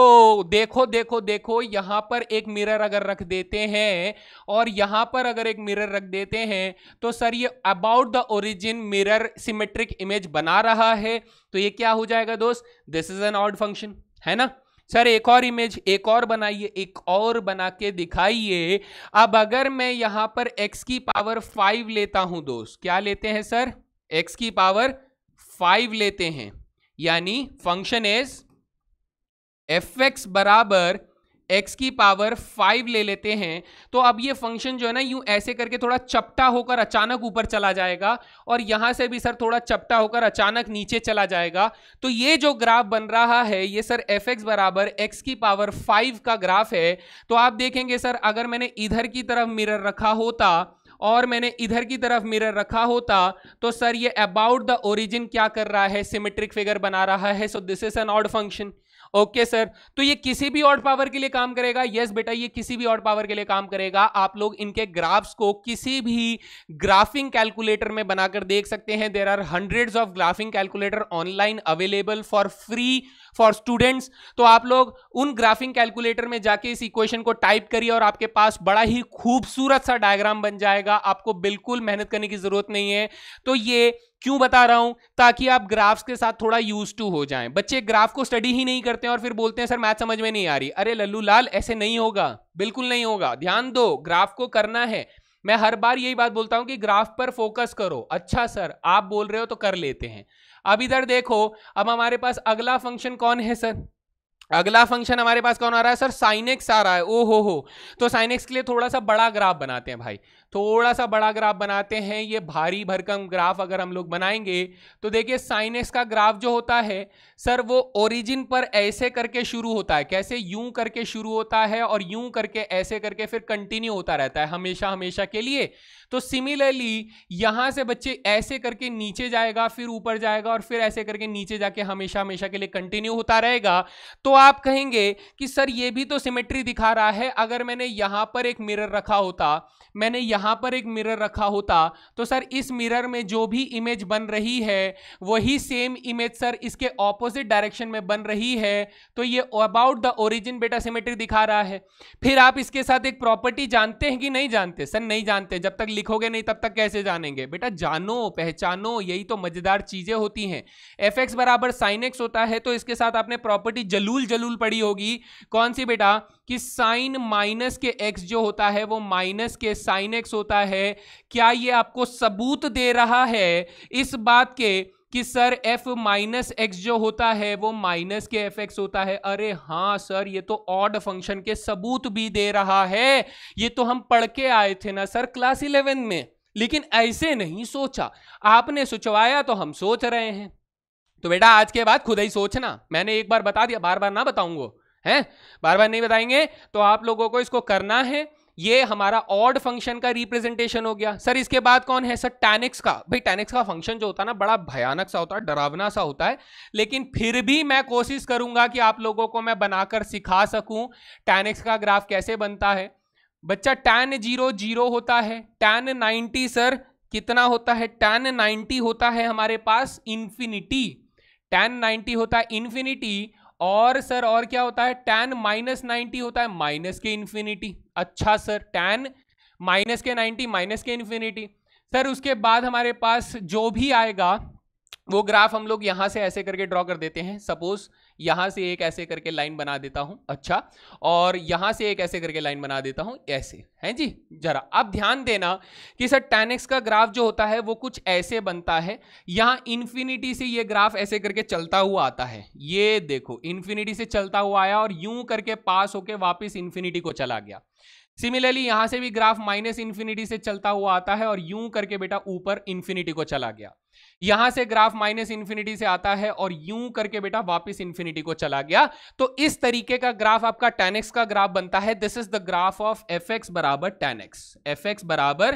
देखो देखो देखो यहां पर एक मिरर अगर रख देते हैं और यहां पर अगर एक मिरर रख देते हैं तो सर ये about the origin mirror symmetric image बना रहा है तो ये क्या हो जाएगा दोस्त this is an odd function है ना सर एक और इमेज एक और बनाइए एक और बना के दिखाइए अब अगर मैं यहां पर x की पावर फाइव लेता हूं दोस्त क्या लेते हैं सर x की पावर फाइव लेते हैं यानी फंक्शन इज एफ एक्स बराबर एक्स की पावर फाइव ले लेते हैं तो अब ये फंक्शन जो है ना यूँ ऐसे करके थोड़ा चपटा होकर अचानक ऊपर चला जाएगा और यहाँ से भी सर थोड़ा चपटा होकर अचानक नीचे चला जाएगा तो ये जो ग्राफ बन रहा है ये सर एफ एक्स बराबर एक्स की पावर फाइव का ग्राफ है तो आप देखेंगे सर अगर मैंने इधर की तरफ मिरर रखा होता और मैंने इधर की तरफ मिरर रखा होता तो सर ये अबाउट द ओरिजिन क्या कर रहा है सिमेट्रिक फिगर बना रहा है so this is an odd function okay sir तो ये किसी भी ऑड पावर के लिए काम करेगा यस बेटा ये किसी भी ऑड पावर के लिए काम करेगा आप लोग इनके ग्राफ्स को किसी भी ग्राफिंग कैलकुलेटर में बनाकर देख सकते हैं there are hundred of graphing calculator online available for free for students तो आप लोग उन ग्राफिंग कैलकुलेटर में जाके इस इक्वेशन को टाइप करिए और आपके पास बड़ा ही खूबसूरत सा डायग्राम बन जाएगा आपको बिल्कुल मेहनत करने की ज़रूरत नहीं है तो ये क्यों बता रहा हूं ताकि आप ग्राफ्स के साथ थोड़ा यूज टू हो जाएं बच्चे ग्राफ को स्टडी ही नहीं करते हैं और फिर बोलते हैं सर मैथ समझ में नहीं आ रही अरे लल्लू लाल ऐसे नहीं होगा बिल्कुल नहीं होगा ध्यान दो ग्राफ को करना है मैं हर बार यही बात बोलता हूं कि ग्राफ पर फोकस करो अच्छा सर आप बोल रहे हो तो कर लेते हैं अब इधर देखो अब हमारे पास अगला फंक्शन कौन है सर अगला फंक्शन हमारे पास कौन आ रहा है सर साइनेक्स आ रहा है ओ हो हो तो साइनेक्स के लिए थोड़ा सा बड़ा ग्राफ बनाते हैं भाई थोड़ा सा बड़ा ग्राफ बनाते हैं ये भारी भरकम ग्राफ अगर हम लोग बनाएंगे तो देखिए साइनस का ग्राफ जो होता है सर वो ओरिजिन पर ऐसे करके शुरू होता है कैसे यूं करके शुरू होता है और यूं करके ऐसे करके फिर कंटिन्यू होता रहता है हमेशा हमेशा के लिए तो सिमिलरली यहाँ से बच्चे ऐसे करके नीचे जाएगा फिर ऊपर जाएगा और फिर ऐसे करके नीचे जाके हमेशा हमेशा के लिए कंटिन्यू होता रहेगा तो आप कहेंगे कि सर ये भी तो सिमेट्री दिखा रहा है अगर मैंने यहाँ पर एक मिरर रखा होता मैंने यहाँ यहाँ पर एक मिरर रखा होता तो सर इस मिरर में जो भी इमेज बन रही है वही सेम इमेज सर इसके ऑपोजिट डायरेक्शन में बन रही है तो ये अबाउट द ओरिजिन बेटा सिमेट्री दिखा रहा है फिर आप इसके साथ एक प्रॉपर्टी जानते हैं कि नहीं जानते सर नहीं जानते जब तक लिखोगे नहीं तब तक कैसे जानेंगे बेटा जानो पहचानो यही तो मज़ेदार चीज़ें होती हैं एफ एक्स बराबर साइन एक्स होता है तो इसके साथ आपने प्रॉपर्टी जलूल जलूल पड़ी होगी कौन सी बेटा कि साइन माइनस के एक्स जो होता है वो माइनस के साइन एक्स होता है क्या ये आपको सबूत दे रहा है इस बात के कि सर एफ माइनस एक्स जो होता है वो माइनस के एफ एक्स होता है अरे हाँ सर ये तो ऑड फंक्शन के सबूत भी दे रहा है ये तो हम पढ़ के आए थे ना सर क्लास इलेवन में लेकिन ऐसे नहीं सोचा आपने सोचवाया तो हम सोच रहे हैं तो बेटा आज के बाद खुद ही सोचना मैंने एक बार बता दिया बार बार ना बताऊंगा हैं बार बार नहीं बताएंगे तो आप लोगों को इसको करना है ये हमारा ऑड फंक्शन का रिप्रेजेंटेशन हो गया सर इसके बाद कौन है सर टैनिक्स का भाई टैनिक्स का फंक्शन जो होता है ना बड़ा भयानक सा होता है डरावना सा होता है लेकिन फिर भी मैं कोशिश करूंगा कि आप लोगों को मैं बनाकर सिखा सकूं टैनिक्स का ग्राफ कैसे बनता है बच्चा टैन जीरो जीरो होता है टैन नाइन्टी सर कितना होता है टैन नाइन्टी होता है हमारे पास इन्फिनिटी टैन नाइन्टी होता है इन्फिनिटी और सर और क्या होता है टेन माइनस नाइन्टी होता है माइनस के इन्फिनिटी अच्छा सर टेन माइनस के नाइन्टी माइनस के इन्फिनिटी सर उसके बाद हमारे पास जो भी आएगा वो ग्राफ हम लोग यहाँ से ऐसे करके ड्रॉ कर देते हैं सपोज यहां से एक ऐसे करके लाइन बना देता हूं अच्छा और यहां से एक ऐसे करके लाइन बना देता हूं ऐसे हैं जी जरा अब ध्यान देना कि सर टेन का ग्राफ जो होता है वो कुछ ऐसे बनता है यहाँ इन्फिनिटी से ये ग्राफ ऐसे करके चलता हुआ आता है ये देखो इन्फिनिटी से चलता हुआ आया और यूं करके पास होके वापिस इन्फिनिटी को चला गया सिमिलरली यहां से भी ग्राफ माइनस इन्फिनिटी से चलता हुआ आता है और यूं करके बेटा ऊपर इन्फिनिटी को चला गया यहां से ग्राफ माइनस इंफिनिटी से आता है और यूं करके बेटा वापस इंफिनिटी को चला गया तो इस तरीके का ग्राफ आपका टेनेक्स का ग्राफ बनता है this is the graph of f x बराबर टेनेक्स एफ एक्स बराबर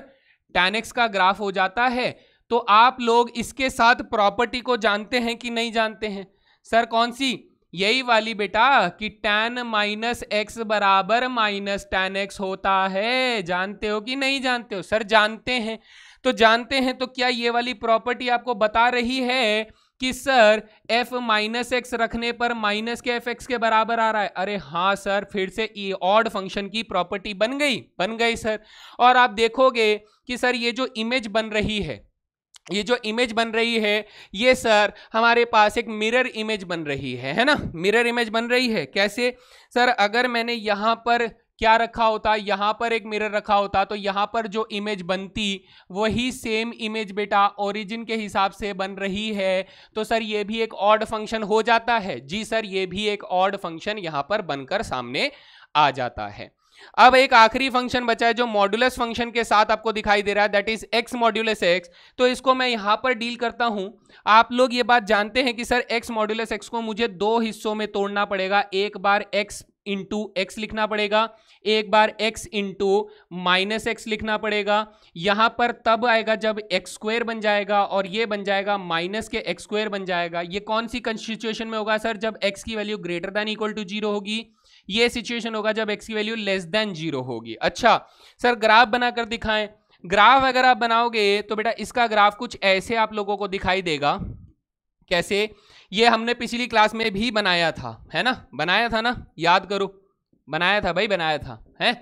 टेनेक्स का ग्राफ हो जाता है तो आप लोग इसके साथ प्रॉपर्टी को जानते हैं कि नहीं जानते हैं सर कौन सी यही वाली बेटा कि tan माइनस एक्स बराबर माइनस टेन एक्स होता है जानते हो कि नहीं जानते हो सर जानते हैं तो जानते हैं तो क्या ये वाली प्रॉपर्टी आपको बता रही है कि सर f माइनस एक्स रखने पर माइनस के एफ एक्स के बराबर आ रहा है अरे हाँ सर फिर से ई ऑड फंक्शन की प्रॉपर्टी बन गई बन गई सर और आप देखोगे कि सर ये जो इमेज बन रही है ये जो इमेज बन रही है ये सर हमारे पास एक मिरर इमेज बन रही है है ना मिरर इमेज बन रही है कैसे सर अगर मैंने यहाँ पर क्या रखा होता यहाँ पर एक मिरर रखा होता तो यहाँ पर जो इमेज बनती वही सेम इमेज बेटा ओरिजिन के हिसाब से बन रही है तो सर ये भी एक ऑड फंक्शन हो जाता है जी सर ये भी एक ऑड फंक्शन यहाँ पर बनकर सामने आ जाता है अब एक आखिरी फंक्शन बचा है जो मॉड्यूलस फंक्शन के साथ आपको दिखाई दे रहा है that is x modulus x तो इसको मैं यहाँ पर डील करता हूँ आप लोग ये बात जानते हैं कि सर एक्स मॉड्यूलस एक्स को मुझे दो हिस्सों में तोड़ना पड़ेगा एक बार एक्स इंटू एक्स लिखना पड़ेगा एक बार एक्स इंटू माइनस एक्स लिखना पड़ेगा यहां पर तब आएगा जब एक्स स्क्वेयर बन जाएगा और ये बन जाएगा माइनस के एक्स स्क्वेयर बन जाएगा ये कौन सी सिचुएशन में होगा सर जब एक्स की value greater than equal to zero होगी ये सिचुएशन होगा जब एक्स की वैल्यू लेस देन जीरो होगी अच्छा सर ग्राफ बनाकर दिखाएं ग्राफ अगर आप बनाओगे तो बेटा इसका ग्राफ कुछ ऐसे आप लोगों को दिखाई देगा कैसे ये हमने पिछली क्लास में भी बनाया था है ना बनाया था ना याद करो बनाया था भाई बनाया था है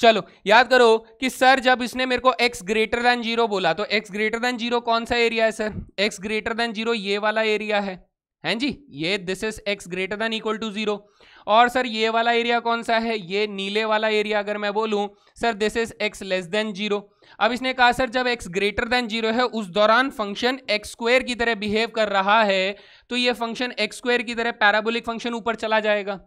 चलो याद करो कि सर जब इसने मेरे को x ग्रेटर देन जीरो बोला तो x ग्रेटर देन जीरो कौन सा एरिया है sir x greater than zero ये वाला एरिया है हैं जी ये this is x greater than equal to zero और सर ये वाला एरिया कौन सा है ये नीले वाला एरिया अगर मैं बोलूँ sir this is x less than zero अब इसने कहा सर जब x ग्रेटर देन जीरो है उस दौरान फंक्शन एक्स स्क्वेयर की तरह बिहेव कर रहा है तो ये फंक्शन एक्स स्क्वेयर की तरह पैराबोलिक फंक्शन ऊपर चला जाएगा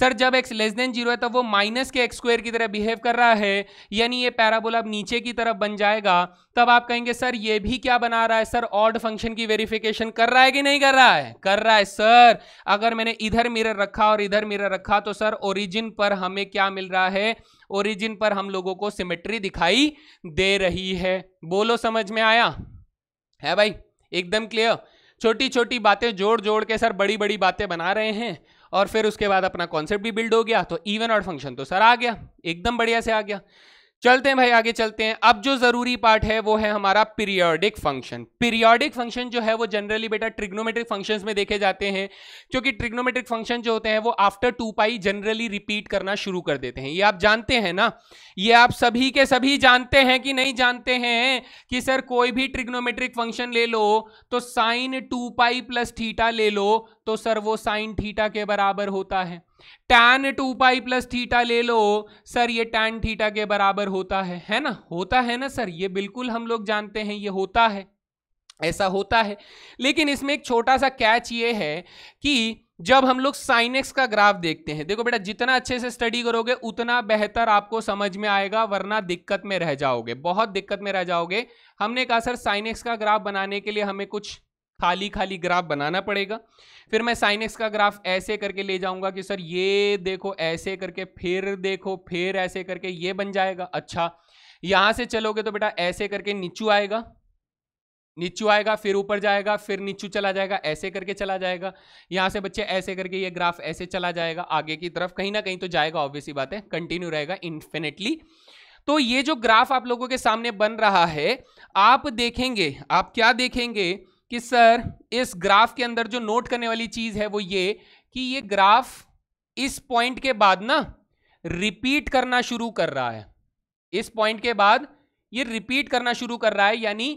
सर जब x लेस देन जीरो है तब वो माइनस के एक्स स्क्वेयर की तरह बिहेव कर रहा है यानी ये पैराबोला अब नीचे की तरफ बन जाएगा तब आप कहेंगे सर ये भी क्या बना रहा है सर ऑड फंक्शन की वेरिफिकेशन कर रहा है कि नहीं कर रहा है कर रहा है सर अगर मैंने इधर मिरर रखा और इधर मिरर रखा तो सर ओरिजिन पर हमें क्या मिल रहा है ओरिजिन पर हम लोगों को सिमेट्री दिखाई दे रही है बोलो समझ में आया है भाई एकदम क्लियर छोटी छोटी बातें जोड़ जोड़ के सर बड़ी बड़ी बातें बना रहे हैं और फिर उसके बाद अपना कॉन्सेप्ट भी बिल्ड हो गया तो इवन और फंक्शन तो सर आ गया एकदम बढ़िया से आ गया चलते हैं भाई आगे चलते हैं अब जो जरूरी पार्ट है वो है हमारा पीरियोडिक फंक्शन पीरियोडिक फंक्शन जो है वो जनरली बेटा ट्रिग्नोमेट्रिक फंक्शंस में देखे जाते हैं क्योंकि ट्रिग्नोमेट्रिक फंक्शन जो होते हैं वो after two pi generally repeat करना शुरू कर देते हैं ये आप जानते हैं ना ये आप सभी के सभी जानते हैं कि नहीं जानते हैं कि सर कोई भी ट्रिग्नोमेट्रिक फंक्शन ले लो तो sine two pi plus theta ले लो तो सर वो साइन थीटा के बराबर होता है tan two pi plus theta ले लो सर ये टैन थीटा के बराबर होता है है ना होता है ना सर ये बिल्कुल हम लोग जानते हैं ये होता है ऐसा होता है लेकिन इसमें एक छोटा सा कैच ये है कि जब हम लोग साइनेक्स का ग्राफ देखते हैं देखो बेटा जितना अच्छे से स्टडी करोगे उतना बेहतर आपको समझ में आएगा वरना दिक्कत में रह जाओगे बहुत दिक्कत में रह जाओगे हमने कहा सर साइनेक्स का ग्राफ बनाने के लिए हमें कुछ खाली खाली ग्राफ बनाना पड़ेगा फिर मैं साइन एक्स का ग्राफ ऐसे करके ले जाऊंगा कि सर ये देखो ऐसे करके फिर देखो फिर ऐसे करके ये बन जाएगा अच्छा यहां से चलोगे तो बेटा ऐसे करके नीचू आएगा नीचू आएगा फिर ऊपर जाएगा फिर नीचू चला जाएगा ऐसे करके चला जाएगा यहाँ से बच्चे ऐसे करके ये ग्राफ ऐसे चला जाएगा आगे की तरफ कहीं ना कहीं तो जाएगा ऑब्वियसली बात है कंटिन्यू रहेगा इन्फिनेटली तो ये जो ग्राफ आप लोगों के सामने बन रहा है आप देखेंगे आप क्या देखेंगे कि सर इस ग्राफ के अंदर जो नोट करने वाली चीज़ है वो ये कि ये ग्राफ इस पॉइंट के बाद ना रिपीट करना शुरू कर रहा है इस पॉइंट के बाद ये रिपीट करना शुरू कर रहा है यानी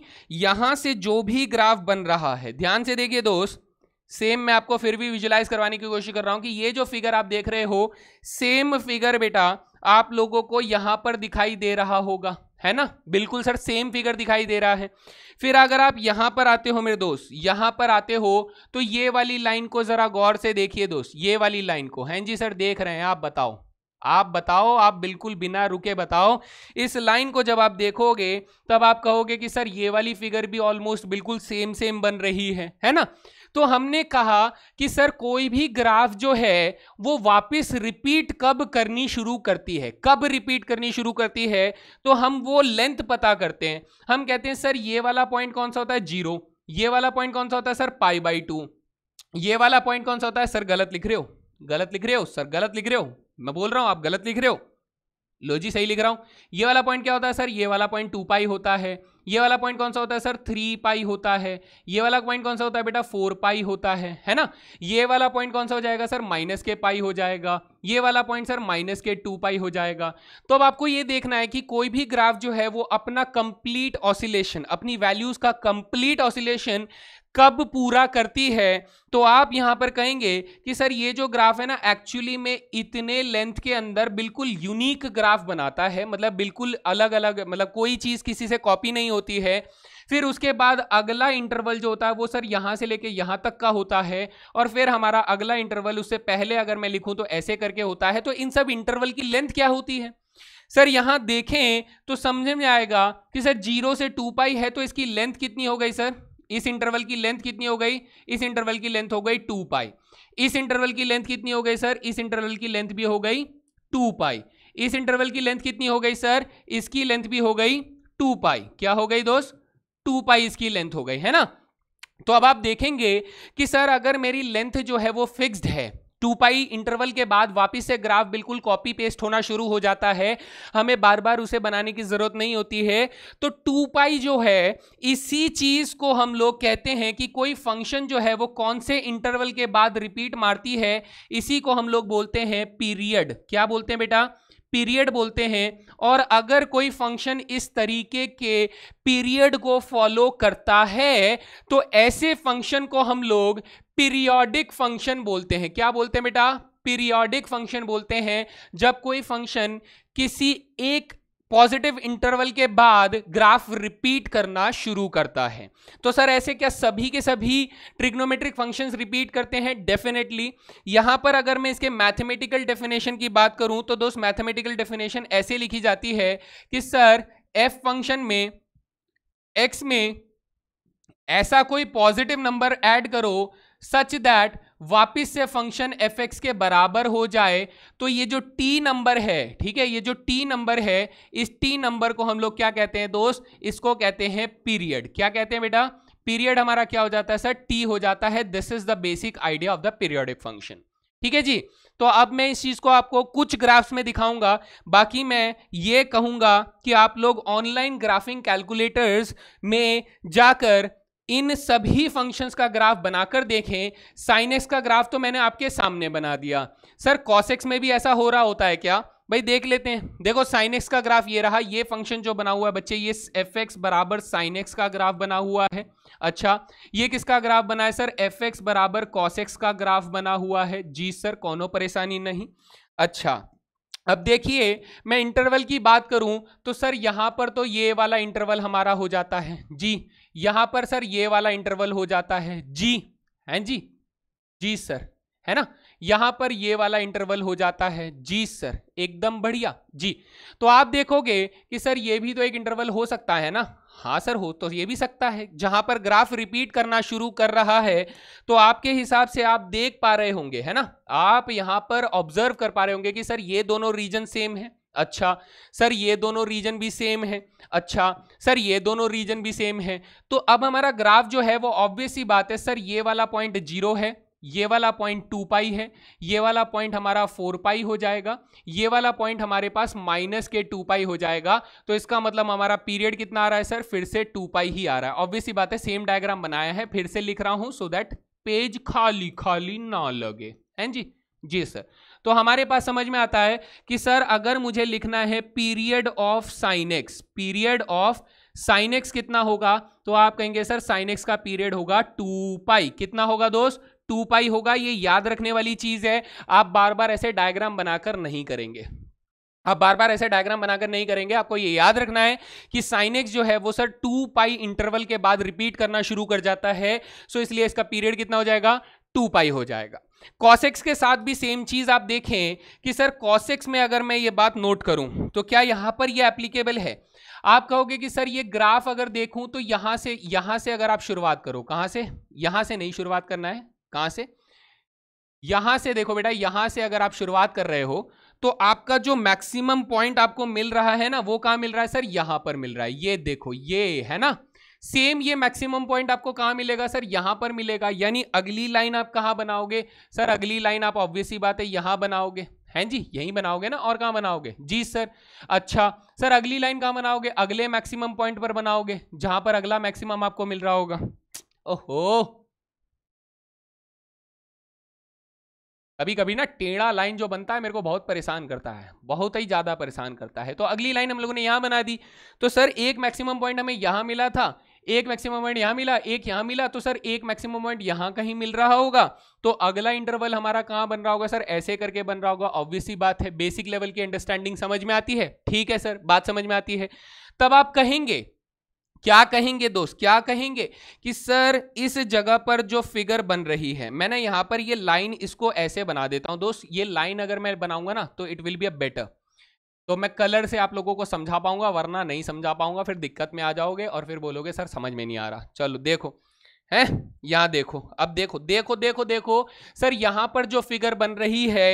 यहां से जो भी ग्राफ बन रहा है ध्यान से देखिए दोस्त सेम मैं आपको फिर भी विजुलाइज करवाने की कोशिश कर रहा हूँ कि ये जो फिगर आप देख रहे हो सेम फिगर बेटा आप लोगों को यहाँ पर दिखाई दे रहा होगा है ना बिल्कुल सर सेम फिगर दिखाई दे रहा है फिर अगर आप यहाँ पर आते हो मेरे दोस्त यहाँ पर आते हो तो ये वाली लाइन को ज़रा गौर से देखिए दोस्त ये वाली लाइन को हैं हाँ जी सर देख रहे हैं आप बताओ आप बताओ आप बिल्कुल बिना रुके बताओ इस लाइन को जब आप देखोगे तब आप कहोगे कि सर ये वाली फिगर भी ऑलमोस्ट बिल्कुल सेम सेम बन रही है है ना तो हमने कहा कि सर कोई भी ग्राफ जो है वो वापस रिपीट कब करनी शुरू करती है कब रिपीट करनी शुरू करती है तो हम वो लेंथ पता करते हैं हम कहते हैं सर ये वाला पॉइंट कौन सा होता है जीरो ये वाला पॉइंट कौन सा होता है सर पाई बाई टू ये वाला पॉइंट कौन सा होता है सर गलत लिख रहे हो गलत लिख रहे हो सर गलत लिख रहे हो मैं बोल रहा हूँ आप गलत लिख रहे हो लो जी सही लिख रहा हूँ ये वाला पॉइंट क्या होता है सर ये वाला पॉइंट टू पाई होता है ये वाला पॉइंट कौन सा होता है सर थ्री पाई होता है ये वाला पॉइंट कौन सा होता है बेटा फोर पाई होता है है ना ये वाला पॉइंट कौन सा हो जाएगा सर माइनस के पाई हो जाएगा ये वाला पॉइंट सर माइनस के टू पाई हो जाएगा तो अब आपको ये देखना है कि कोई भी ग्राफ जो है वो अपना कंप्लीट ऑसिलेशन अपनी वैल्यूज का कंप्लीट ऑसिलेशन कब पूरा करती है तो आप यहां पर कहेंगे कि सर ये जो ग्राफ है ना एक्चुअली में इतने लेंथ के अंदर बिल्कुल यूनिक ग्राफ बनाता है मतलब बिल्कुल अलग अलग मतलब कोई चीज़ किसी से कॉपी नहीं होती है फिर उसके बाद अगला इंटरवल जो होता है वो सर यहाँ से लेके यहाँ तक का होता है और फिर हमारा अगला इंटरवल उससे पहले अगर मैं लिखूँ तो ऐसे करके होता है तो इन सब इंटरवल की लेंथ क्या होती है सर यहाँ देखें तो समझ में आएगा कि सर जीरो से टू पाई है तो इसकी लेंथ कितनी हो गई सर इस इंटरवल की लेंथ कितनी हो गई इस इंटरवल की लेंथ हो गई टू पाई इस इंटरवल की लेंथ कितनी हो गई सर इस इंटरवल की लेंथ भी हो गई टू पाई इस इंटरवल की लेंथ कितनी हो गई सर इसकी लेंथ भी हो गई टू पाई क्या हो गई दोस्त टू पाई इसकी लेंथ हो गई है ना तो अब आप देखेंगे कि सर अगर मेरी लेंथ जो है वो फिक्स्ड है टू पाई इंटरवल के बाद वापिस से ग्राफ बिल्कुल कॉपी पेस्ट होना शुरू हो जाता है हमें बार बार उसे बनाने की जरूरत नहीं होती है तो टू पाई जो है इसी चीज को हम लोग कहते हैं कि कोई फंक्शन जो है वो कौन से इंटरवल के बाद रिपीट मारती है इसी को हम लोग बोलते हैं पीरियड क्या बोलते हैं बेटा पीरियड बोलते हैं और अगर कोई फंक्शन इस तरीके के पीरियड को फॉलो करता है तो ऐसे फंक्शन को हम लोग पीरियोडिक फंक्शन बोलते हैं क्या बोलते हैं बेटा पीरियोडिक फंक्शन बोलते हैं जब कोई फंक्शन किसी एक पॉजिटिव इंटरवल के बाद ग्राफ रिपीट करना शुरू करता है तो सर ऐसे क्या सभी के सभी ट्रिग्नोमेट्रिक फंक्शंस रिपीट करते हैं डेफिनेटली यहां पर अगर मैं इसके मैथमेटिकल डेफिनेशन की बात करूं तो दोस्त मैथमेटिकल डेफिनेशन ऐसे लिखी जाती है कि सर एफ फंक्शन में एक्स में ऐसा कोई पॉजिटिव नंबर एड करो सच दैट वापस से फंक्शन एफ एक्स के बराबर हो जाए तो ये जो टी नंबर है ठीक है ये जो टी नंबर है इस टी नंबर को हम लोग क्या कहते हैं दोस्त इसको कहते हैं पीरियड क्या कहते हैं बेटा पीरियड हमारा क्या हो जाता है सर टी हो जाता है this is the basic idea of the periodic function ठीक है जी तो अब मैं इस चीज़ को आपको कुछ ग्राफ्स में दिखाऊंगा बाकी मैं ये कहूंगा कि आप लोग ऑनलाइन ग्राफिंग कैलकुलेटर्स में जाकर इन सभी फंक्शंस का ग्राफ बनाकर देखें साइन एक्स का ग्राफ तो मैंने आपके सामने बना दिया सर कॉस एक्स में भी ऐसा हो रहा होता है क्या भाई देख लेते हैं देखो साइन एक्स का ग्राफ ये रहा ये फंक्शन जो बना हुआ है बच्चे ये एफ एक्स बराबर साइन एक्स का ग्राफ बना हुआ है अच्छा ये किसका ग्राफ बना है सर एफ एक्स बराबर कॉस एक्स का ग्राफ बना हुआ है जी सर कोनो परेशानी नहीं अच्छा अब देखिए मैं इंटरवल की बात करूं तो सर यहां पर तो ये वाला इंटरवल हमारा हो जाता है जी यहां पर सर ये वाला इंटरवल हो जाता है जी है जी जी सर है ना यहां पर ये वाला इंटरवल हो जाता है जी सर एकदम बढ़िया जी तो आप देखोगे कि सर ये भी तो एक इंटरवल हो सकता है ना हाँ सर हो तो ये भी सकता है जहां पर ग्राफ रिपीट करना शुरू कर रहा है तो आपके हिसाब से आप देख पा रहे होंगे है ना आप यहां पर ऑब्जर्व कर पा रहे होंगे कि सर ये दोनों रीजन सेम है अच्छा सर ये दोनों रीजन भी सेम है अच्छा सर ये दोनों रीजन भी सेम है तो अब हमारा ग्राफ जो है वो ऑब्वियस ही बात है सर ये वाला पॉइंट जीरो है ये वाला पॉइंट टू पाई है ये वाला पॉइंट हमारा फोर पाई हो जाएगा ये वाला पॉइंट हमारे पास माइनस के टू पाई हो जाएगा तो इसका मतलब हमारा पीरियड कितना आ रहा है सर फिर से टू पाई ही आ रहा है ऑब्वियस ही बात है सेम डायग्राम बनाया है फिर से लिख रहा हूं सो दैट पेज खाली खाली ना लगे हैं जी जी सर तो हमारे पास समझ में आता है कि सर अगर मुझे लिखना है period of sine x period of sine x कितना होगा तो आप कहेंगे सर साइनेक्स का पीरियड होगा टू पाई कितना होगा दोस्त टू पाई होगा ये याद रखने वाली चीज़ है आप बार बार ऐसे डायग्राम बनाकर नहीं करेंगे आप बार बार ऐसे डायग्राम बनाकर नहीं करेंगे आपको ये याद रखना है कि साइनेक्स जो है वो सर टू पाई इंटरवल के बाद रिपीट करना शुरू कर जाता है सो इसलिए इसका पीरियड कितना हो जाएगा टू पाई हो जाएगा कॉसेक्स के साथ भी सेम चीज़ आप देखें कि सर कॉसेक्स में अगर मैं ये बात नोट करूं तो क्या यहां पर ये एप्लीकेबल है आप कहोगे कि सर ये ग्राफ अगर देखूं तो यहां से यहां से अगर आप शुरुआत करो कहां से यहां से नहीं शुरुआत करना है कहां से यहां से देखो बेटा यहां से अगर आप शुरुआत कर रहे हो तो आपका जो मैक्सिमम पॉइंट आपको मिल रहा है ना वो कहां मिल रहा है सर यहां पर मिल रहा है ये देखो ये है ना सेम ये मैक्सिमम पॉइंट आपको कहाँ मिलेगा सर यहाँ पर मिलेगा यानी अगली लाइन आप कहाँ बनाओगे सर अगली लाइन आप ऑब्वियसली बात है यहाँ बनाओगे हैं जी यही बनाओगे ना और कहाँ बनाओगे जी सर अच्छा सर अगली लाइन कहाँ बनाओगे अगले मैक्सिमम पॉइंट पर बनाओगे जहाँ पर अगला मैक्सिमम आपको मिल रहा होगा ओहो कभी कभी ना टेढ़ा लाइन जो बनता है मेरे को बहुत परेशान करता है बहुत ही ज़्यादा परेशान करता है तो अगली लाइन हम लोगों ने यहां बना दी तो सर एक मैक्सिमम पॉइंट हमें यहां मिला था एक मैक्सिमम पॉइंट यहां मिला एक यहां मिला तो सर एक मैक्सिमम पॉइंट यहां कहीं मिल रहा होगा तो अगला इंटरवल हमारा कहां बन रहा होगा सर ऐसे करके बन रहा होगा ऑब्वियसली बात है बेसिक लेवल की अंडरस्टैंडिंग समझ में आती है ठीक है सर बात समझ में आती है तब आप कहेंगे क्या कहेंगे दोस्त क्या कहेंगे कि सर इस जगह पर जो फिगर बन रही है मैंने यहां पर ये लाइन इसको ऐसे बना देता हूं दोस्त ये लाइन अगर मैं बनाऊंगा ना तो it will be a better तो मैं कलर से आप लोगों को समझा पाऊंगा वरना नहीं समझा पाऊंगा फिर दिक्कत में आ जाओगे और फिर बोलोगे सर समझ में नहीं आ रहा चलो देखो है यहाँ देखो अब देखो देखो देखो देखो सर यहाँ पर जो फिगर बन रही है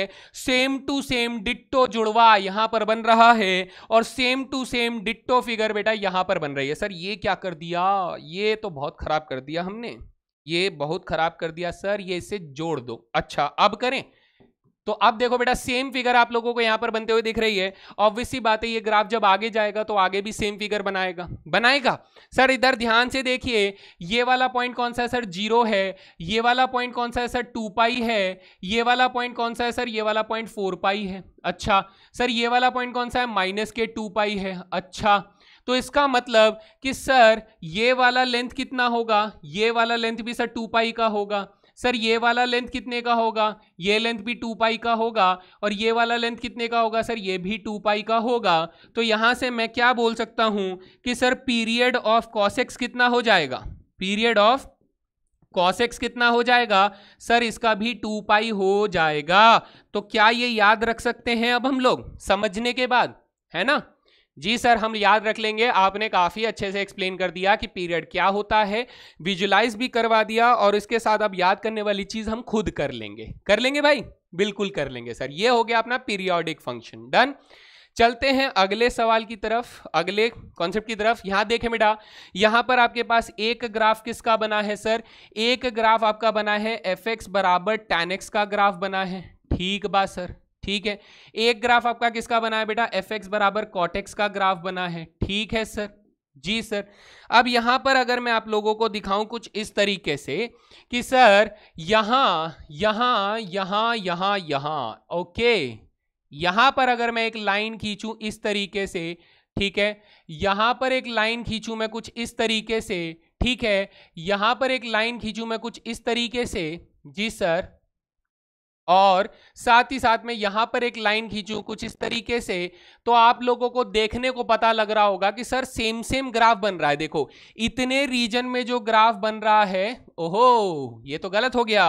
सेम टू सेम डिट्टो जुड़वा यहाँ पर बन रहा है और same to same ditto figure बेटा यहाँ पर बन रही है सर ये क्या कर दिया ये तो बहुत ख़राब कर दिया हमने ये बहुत ख़राब कर दिया सर ये इसे जोड़ दो अच्छा अब करें तो अब देखो बेटा सेम फिगर आप लोगों को यहां पर बनते हुए दिख रही है ऑब्वियसली बात है ये ग्राफ जब आगे जाएगा तो आगे भी सेम फिगर बनाएगा बनाएगा सर इधर ध्यान से देखिए ये वाला पॉइंट कौन सा है सर जीरो है ये वाला पॉइंट कौन सा है सर टू पाई है ये वाला पॉइंट कौन सा है सर ये वाला पॉइंट फोर पाई है अच्छा सर ये वाला पॉइंट कौन सा है माइनस के टू पाई है अच्छा तो इसका मतलब कि सर ये वाला लेंथ कितना होगा ये वाला लेंथ भी सर टू पाई का होगा सर ये वाला लेंथ कितने का होगा ये लेंथ भी टू पाई का होगा और ये वाला लेंथ कितने का होगा सर ये भी टू पाई का होगा तो यहाँ से मैं क्या बोल सकता हूँ कि सर पीरियड ऑफ कॉसेक्स कितना हो जाएगा पीरियड ऑफ कॉसेक्स कितना हो जाएगा सर इसका भी टू पाई हो जाएगा तो क्या ये याद रख सकते हैं अब हम लोग समझने के बाद है ना जी सर हम याद रख लेंगे आपने काफ़ी अच्छे से एक्सप्लेन कर दिया कि पीरियड क्या होता है विजुलाइज भी करवा दिया और इसके साथ अब याद करने वाली चीज़ हम खुद कर लेंगे कर लेंगे भाई बिल्कुल कर लेंगे सर ये हो गया अपना पीरियोडिक फंक्शन डन चलते हैं अगले सवाल की तरफ अगले कॉन्सेप्ट की तरफ यहाँ देखें बेटा यहाँ पर आपके पास एक ग्राफ किसका बना है सर एक ग्राफ आपका बना है एफ एक्स बराबर टेन का ग्राफ बना है ठीक बात सर ठीक है एक ग्राफ आपका किसका बना है बेटा एफ एक्स बराबर कॉटेक्स का ग्राफ बना है ठीक है सर जी सर अब यहाँ पर अगर मैं आप लोगों को दिखाऊं कुछ इस तरीके से कि सर यहाँ यहां यहाँ यहाँ यहां ओके यहाँ पर अगर मैं एक लाइन खींचू इस तरीके से ठीक है यहाँ पर एक लाइन खींचू मैं कुछ इस तरीके से ठीक है यहाँ पर एक लाइन खींचू मैं कुछ इस तरीके से जी सर और साथ ही साथ में यहां पर एक लाइन खींचू कुछ इस तरीके से तो आप लोगों को देखने को पता लग रहा होगा कि सर सेम सेम ग्राफ बन रहा है देखो इतने रीजन में जो ग्राफ बन रहा है ओहो ये तो गलत हो गया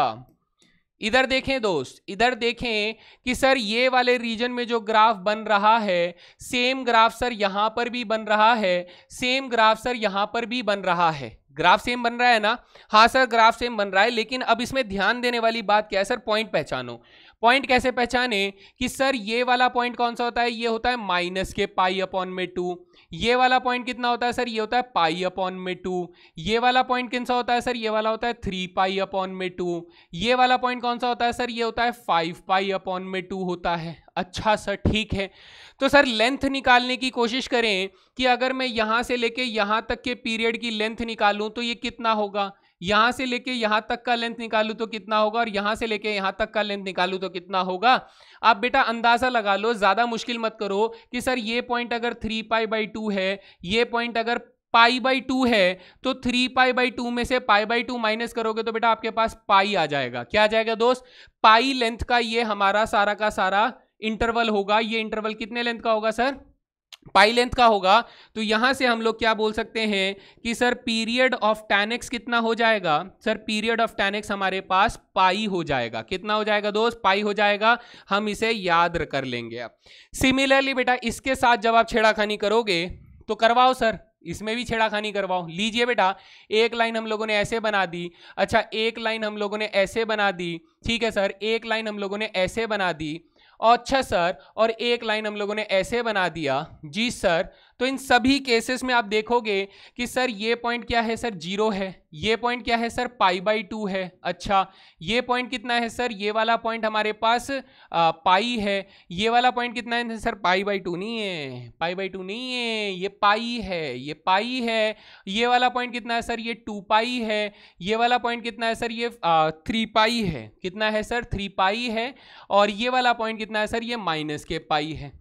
इधर देखें दोस्त इधर देखें कि सर ये वाले रीजन में जो ग्राफ बन रहा है सेम ग्राफ सर यहाँ पर भी बन रहा है सेम ग्राफ सर यहाँ पर भी बन रहा है ग्राफ सेम बन रहा है ना हाँ सर ग्राफ सेम बन रहा है लेकिन अब इसमें ध्यान देने वाली बात क्या है सर पॉइंट पहचानो पॉइंट कैसे पहचाने कि सर ये वाला पॉइंट कौन सा होता है ये होता है माइनस के पाई अपॉन में टू ये वाला पॉइंट कितना होता है सर ये होता है पाई अपॉन में टू ये वाला पॉइंट कौन सा होता है सर ये वाला होता है थ्री पाई अपॉन में टू ये वाला पॉइंट कौन सा होता है सर ये होता है फाइव पाई अपॉन में टू होता है अच्छा सर ठीक है तो सर लेंथ निकालने की कोशिश करें कि अगर मैं यहां से लेके यहां तक के पीरियड की लेंथ निकालूं तो ये कितना होगा यहां से लेके यहां तक का लेंथ निकालू तो कितना होगा और यहां से लेके यहां तक का लेंथ निकालू तो कितना होगा आप बेटा अंदाज़ा लगा लो ज़्यादा मुश्किल मत करो कि सर ये पॉइंट अगर थ्री पाई बाई टू है ये पॉइंट अगर पाई बाई टू है तो थ्री पाई बाई टू में से पाई बाई टू माइनस करोगे तो बेटा आपके पास पाई आ जाएगा क्या आ जाएगा दोस्त पाई लेंथ का ये हमारा सारा का सारा इंटरवल होगा ये इंटरवल कितने लेंथ का होगा सर पाई लेंथ का होगा तो यहां से हम लोग क्या बोल सकते हैं कि सर पीरियड ऑफ टैनिक्स कितना हो जाएगा सर पीरियड ऑफ टैनिक्स हमारे पास पाई हो जाएगा कितना हो जाएगा दोस्त पाई हो जाएगा हम इसे याद कर लेंगे अब सिमिलरली बेटा इसके साथ जब आप छेड़ाखानी करोगे तो करवाओ सर इसमें भी छेड़ाखानी करवाओ लीजिए बेटा एक लाइन हम लोगों ने ऐसे बना दी अच्छा एक लाइन हम लोगों ने ऐसे बना दी ठीक है सर एक लाइन हम लोगों ने ऐसे बना दी अच्छा सर और एक लाइन हम लोगों ने ऐसे बना दिया जी सर तो इन सभी केसेस में आप देखोगे कि सर ये पॉइंट क्या है सर जीरो है ये पॉइंट क्या है सर पाई बाई टू है अच्छा ये पॉइंट कितना है सर ये वाला पॉइंट हमारे पास आ, पाई है ये वाला पॉइंट कितना है सर पाई बाई टू नहीं है पाई बाई टू नहीं है ये पाई है ये पाई है ये वाला पॉइंट कितना है सर ये टू पाई है ये वाला पॉइंट कितना है सर ये थ्री पाई है कितना है सर थ्री पाई है और ये वाला पॉइंट कितना है सर ये माइनस के पाई है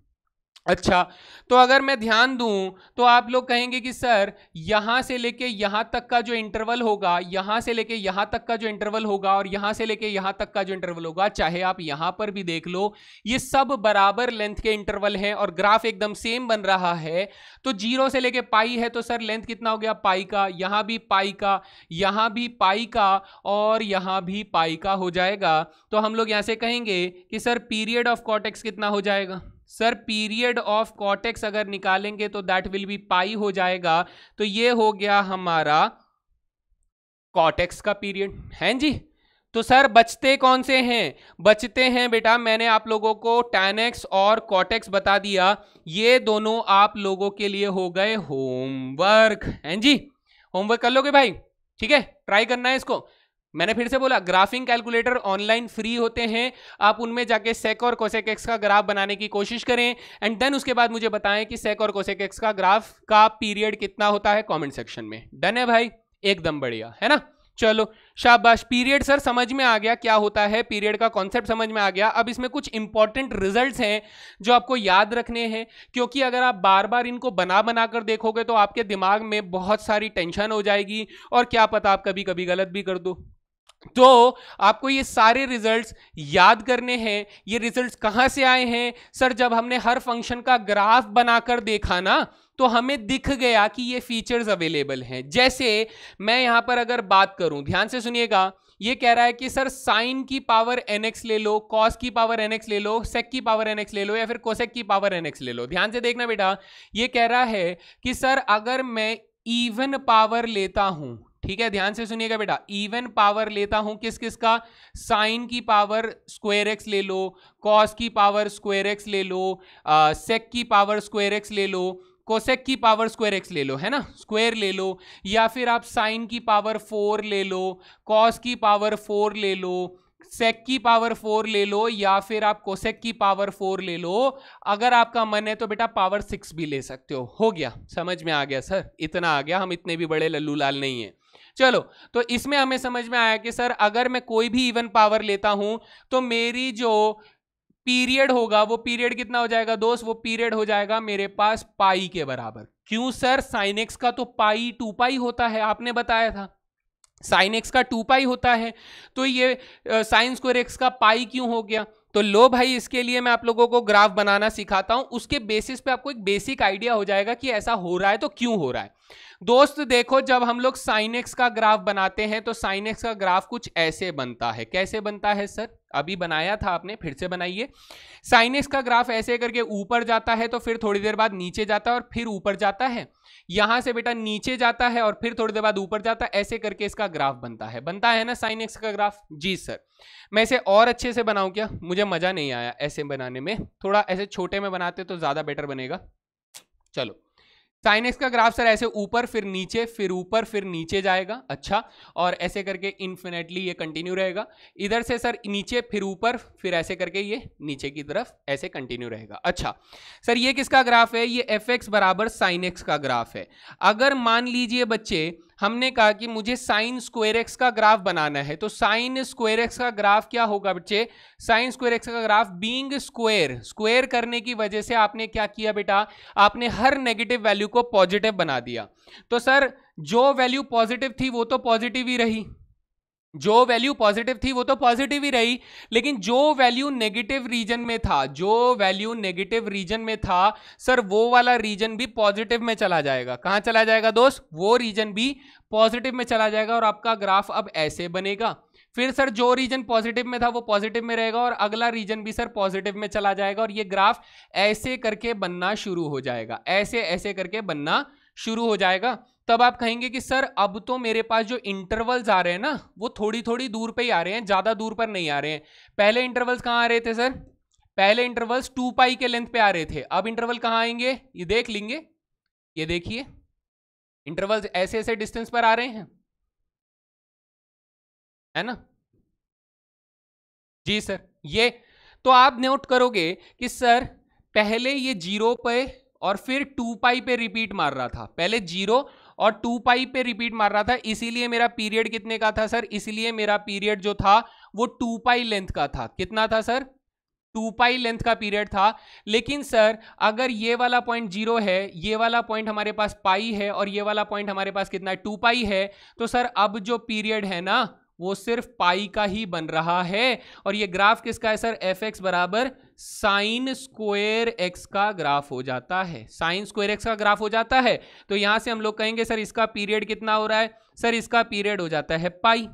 अच्छा तो अगर मैं ध्यान दूं तो आप लोग कहेंगे कि सर यहाँ से लेके यहाँ तक का जो इंटरवल होगा यहाँ से लेके यहाँ तक का जो इंटरवल होगा और यहाँ से लेके यहाँ तक का जो इंटरवल होगा चाहे आप यहाँ पर भी देख लो ये सब बराबर लेंथ के इंटरवल हैं और ग्राफ एकदम सेम बन रहा है तो जीरो से लेके पाई है तो सर लेंथ कितना हो गया पाई का यहाँ भी पाई का यहाँ भी पाई का और यहाँ भी पाई का हो जाएगा तो हम लोग यहाँ से कहेंगे कि सर पीरियड ऑफ कॉटेक्स कितना हो जाएगा सर पीरियड ऑफ कॉटेक्स अगर निकालेंगे तो दैट विल बी पाई हो जाएगा तो ये हो गया हमारा कॉटेक्स का पीरियड है जी तो सर बचते कौन से हैं बचते हैं बेटा मैंने आप लोगों को टैनेक्स और कॉटेक्स बता दिया ये दोनों आप लोगों के लिए हो गए होमवर्क हैं जी होमवर्क कर लोगे भाई ठीक है ट्राई करना है इसको मैंने फिर से बोला ग्राफिंग कैलकुलेटर ऑनलाइन फ्री होते हैं आप उनमें जाके सेक और कोसेक एक्स का ग्राफ बनाने की कोशिश करें एंड देन उसके बाद मुझे बताएं कि सेक और कोसेक एक्स का ग्राफ का पीरियड कितना होता है कमेंट सेक्शन में डन है भाई एकदम बढ़िया है ना चलो शाबाश पीरियड सर समझ में आ गया क्या होता है पीरियड का कॉन्सेप्ट समझ में आ गया अब इसमें कुछ इंपॉर्टेंट रिजल्ट्स हैं जो आपको याद रखने हैं क्योंकि अगर आप बार बार इनको बना बना कर देखोगे तो आपके दिमाग में बहुत सारी टेंशन हो जाएगी और क्या पता आप कभी कभी गलत भी कर दो तो आपको ये सारे रिजल्ट्स याद करने हैं ये रिजल्ट्स कहाँ से आए हैं सर जब हमने हर फंक्शन का ग्राफ बनाकर देखा ना तो हमें दिख गया कि ये फीचर्स अवेलेबल हैं जैसे मैं यहाँ पर अगर बात करूँ ध्यान से सुनिएगा ये कह रहा है कि सर साइन की पावर एन एक्स ले लो कॉस की पावर एन एक्स ले लो सेक की पावर एन एक्स ले लो या फिर कोसेक की पावर एन एक्स ले लो ध्यान से देखना बेटा ये कह रहा है कि सर अगर मैं इवन पावर लेता हूँ ठीक है ध्यान से सुनिएगा बेटा इवन पावर लेता हूं किस किस का साइन की पावर स्क्वायर एक्स ले लो कॉस की पावर स्क्वायर एक्स ले लो सेक की पावर स्क्वायर एक्स ले लो कोसेक की पावर स्क्वायर एक्स ले लो है ना स्क्वायर ले लो या फिर आप साइन की पावर फोर ले लो कॉस की पावर फोर ले लो सेक की पावर फोर ले लो या फिर आप कोसेक की पावर फोर ले लो अगर आपका मन है तो बेटा पावर सिक्स भी ले सकते हो हो गया समझ में आ गया सर इतना आ गया हम इतने भी बड़े लल्लू लाल नहीं हैं चलो तो इसमें हमें समझ में आया कि सर अगर मैं कोई भी इवन पावर लेता हूं तो मेरी जो पीरियड होगा वो पीरियड कितना हो जाएगा दोस्त वो पीरियड हो जाएगा मेरे पास पाई के बराबर क्यों सर साइनेक्स का तो पाई टू पाई होता है आपने बताया था साइन एक्स का टू पाई होता है तो ये साइन स्क्वायर एक्स का पाई क्यों हो गया तो लो भाई इसके लिए मैं आप लोगों को ग्राफ बनाना सिखाता हूं उसके बेसिस पे आपको एक बेसिक आइडिया हो जाएगा कि ऐसा हो रहा है तो क्यों हो रहा है दोस्त देखो जब हम लोग साइनेक्स का ग्राफ बनाते हैं तो साइनेक्स का ग्राफ कुछ ऐसे बनता है कैसे बनता है सर अभी बनाया था आपने फिर से बनाइए साइनेक्स का ग्राफ ऐसे करके ऊपर जाता है तो फिर थोड़ी देर बाद नीचे जाता है और फिर ऊपर जाता है यहां से बेटा नीचे जाता है और फिर थोड़ी देर बाद ऊपर जाता है ऐसे करके इसका ग्राफ बनता है बनता है ना साइन एक्स का ग्राफ जी सर मैं इसे और अच्छे से बनाऊं क्या मुझे मजा नहीं आया ऐसे बनाने में थोड़ा ऐसे छोटे में बनाते तो ज्यादा बेटर बनेगा चलो साइन एक्स का ग्राफ सर ऐसे ऊपर फिर नीचे फिर ऊपर फिर नीचे जाएगा अच्छा और ऐसे करके इन्फिनेटली ये कंटिन्यू रहेगा इधर से सर नीचे फिर ऊपर फिर ऐसे करके ये नीचे की तरफ ऐसे कंटिन्यू रहेगा अच्छा सर ये किसका ग्राफ है ये एफ एक्स बराबर साइन एक्स का ग्राफ है अगर मान लीजिए बच्चे हमने कहा कि मुझे साइन स्क्वेयर एक्स का ग्राफ बनाना है तो साइन स्क्वेयर एक्स का ग्राफ क्या होगा बच्चे साइन स्क्वेयर एक्स का ग्राफ बींग स्क्वेयर स्क्वेयर करने की वजह से आपने क्या किया बेटा आपने हर नेगेटिव वैल्यू को पॉजिटिव बना दिया तो सर जो वैल्यू पॉजिटिव थी वो तो पॉजिटिव ही रही जो वैल्यू पॉजिटिव थी वो तो पॉजिटिव ही रही लेकिन जो वैल्यू नेगेटिव रीजन में था जो वैल्यू नेगेटिव रीजन में था सर वो वाला रीजन भी पॉजिटिव में चला जाएगा कहाँ चला जाएगा दोस्त वो रीजन भी पॉजिटिव में चला जाएगा और आपका ग्राफ अब ऐसे बनेगा फिर सर जो रीजन पॉजिटिव में था वो पॉजिटिव में रहेगा और अगला रीजन भी सर पॉजिटिव में चला जाएगा और ये ग्राफ ऐसे करके बनना शुरू हो जाएगा ऐसे ऐसे करके बनना शुरू हो जाएगा तब आप कहेंगे कि सर अब तो मेरे पास जो इंटरवल्स आ रहे हैं ना वो थोड़ी थोड़ी दूर पे ही आ रहे हैं ज़्यादा दूर पर नहीं आ रहे हैं पहले इंटरवल्स कहाँ आ रहे थे सर पहले इंटरवल्स टू पाई के लेंथ पे आ रहे थे अब इंटरवल कहाँ आएंगे ये देख लेंगे ये देखिए इंटरवल्स ऐसे ऐसे डिस्टेंस पर आ रहे हैं है ना जी सर ये तो आप नोट करोगे कि सर पहले ये जीरो पे और फिर टू पाई पे रिपीट मार रहा था पहले जीरो और टू पाई पे रिपीट मार रहा था इसीलिए मेरा पीरियड कितने का था सर इसलिए मेरा पीरियड जो था वो टू पाई लेंथ का था कितना था सर टू पाई लेंथ का पीरियड था लेकिन सर अगर ये वाला पॉइंट जीरो है ये वाला पॉइंट हमारे पास पाई है और ये वाला पॉइंट हमारे पास कितना है टू पाई है तो सर अब जो पीरियड है ना वो सिर्फ पाई का ही बन रहा है और ये ग्राफ किसका है सर एफ एक्स बराबर साइन स्क्वेयर एक्स का ग्राफ हो जाता है साइन स्क्वेयर एक्स का ग्राफ हो जाता है तो यहां से हम लोग कहेंगे सर इसका पीरियड कितना हो रहा है सर इसका पीरियड हो जाता है पाई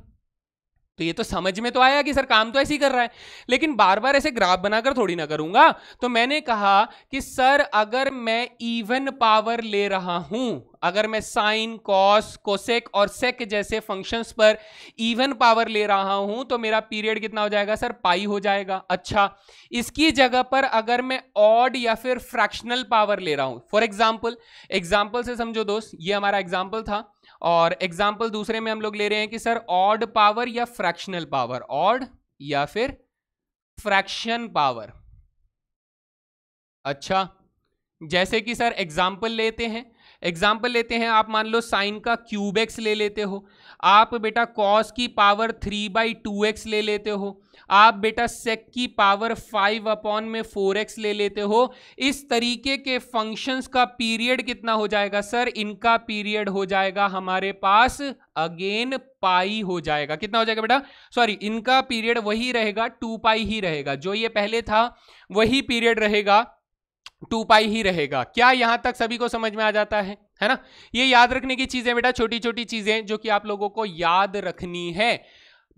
तो ये तो समझ में तो आया कि सर काम तो ऐसे ही कर रहा है लेकिन बार बार ऐसे ग्राफ बनाकर थोड़ी ना करूंगा तो मैंने कहा कि सर अगर मैं इवन पावर ले रहा हूं अगर मैं साइन कॉस कोसेक और सेक जैसे फंक्शंस पर इवन पावर ले रहा हूं तो मेरा पीरियड कितना हो जाएगा सर पाई हो जाएगा अच्छा इसकी जगह पर अगर मैं ऑड या फिर फ्रैक्शनल पावर ले रहा हूं फॉर एग्जाम्पल एग्जाम्पल से समझो दोस्त ये हमारा एग्जाम्पल था और एग्जाम्पल दूसरे में हम लोग ले रहे हैं कि सर ऑड पावर या फ्रैक्शनल पावर ऑड या फिर फ्रैक्शन पावर अच्छा जैसे कि सर एग्जाम्पल लेते हैं एग्जाम्पल लेते हैं आप मान लो साइन का क्यूब एक्स ले लेते हो आप बेटा कॉस की power three by two x ले लेते हो आप बेटा सेक की पावर फाइव अपॉन में फोर एक्स ले लेते हो इस तरीके के फंक्शंस का पीरियड कितना हो जाएगा सर इनका पीरियड हो जाएगा हमारे पास अगेन पाई हो जाएगा कितना हो जाएगा बेटा सॉरी इनका पीरियड वही रहेगा टू पाई ही रहेगा जो ये पहले था वही पीरियड रहेगा टू पाई ही रहेगा क्या यहां तक सभी को समझ में आ जाता है है ना ये याद रखने की चीज़ें बेटा छोटी छोटी चीज़ें जो कि आप लोगों को याद रखनी है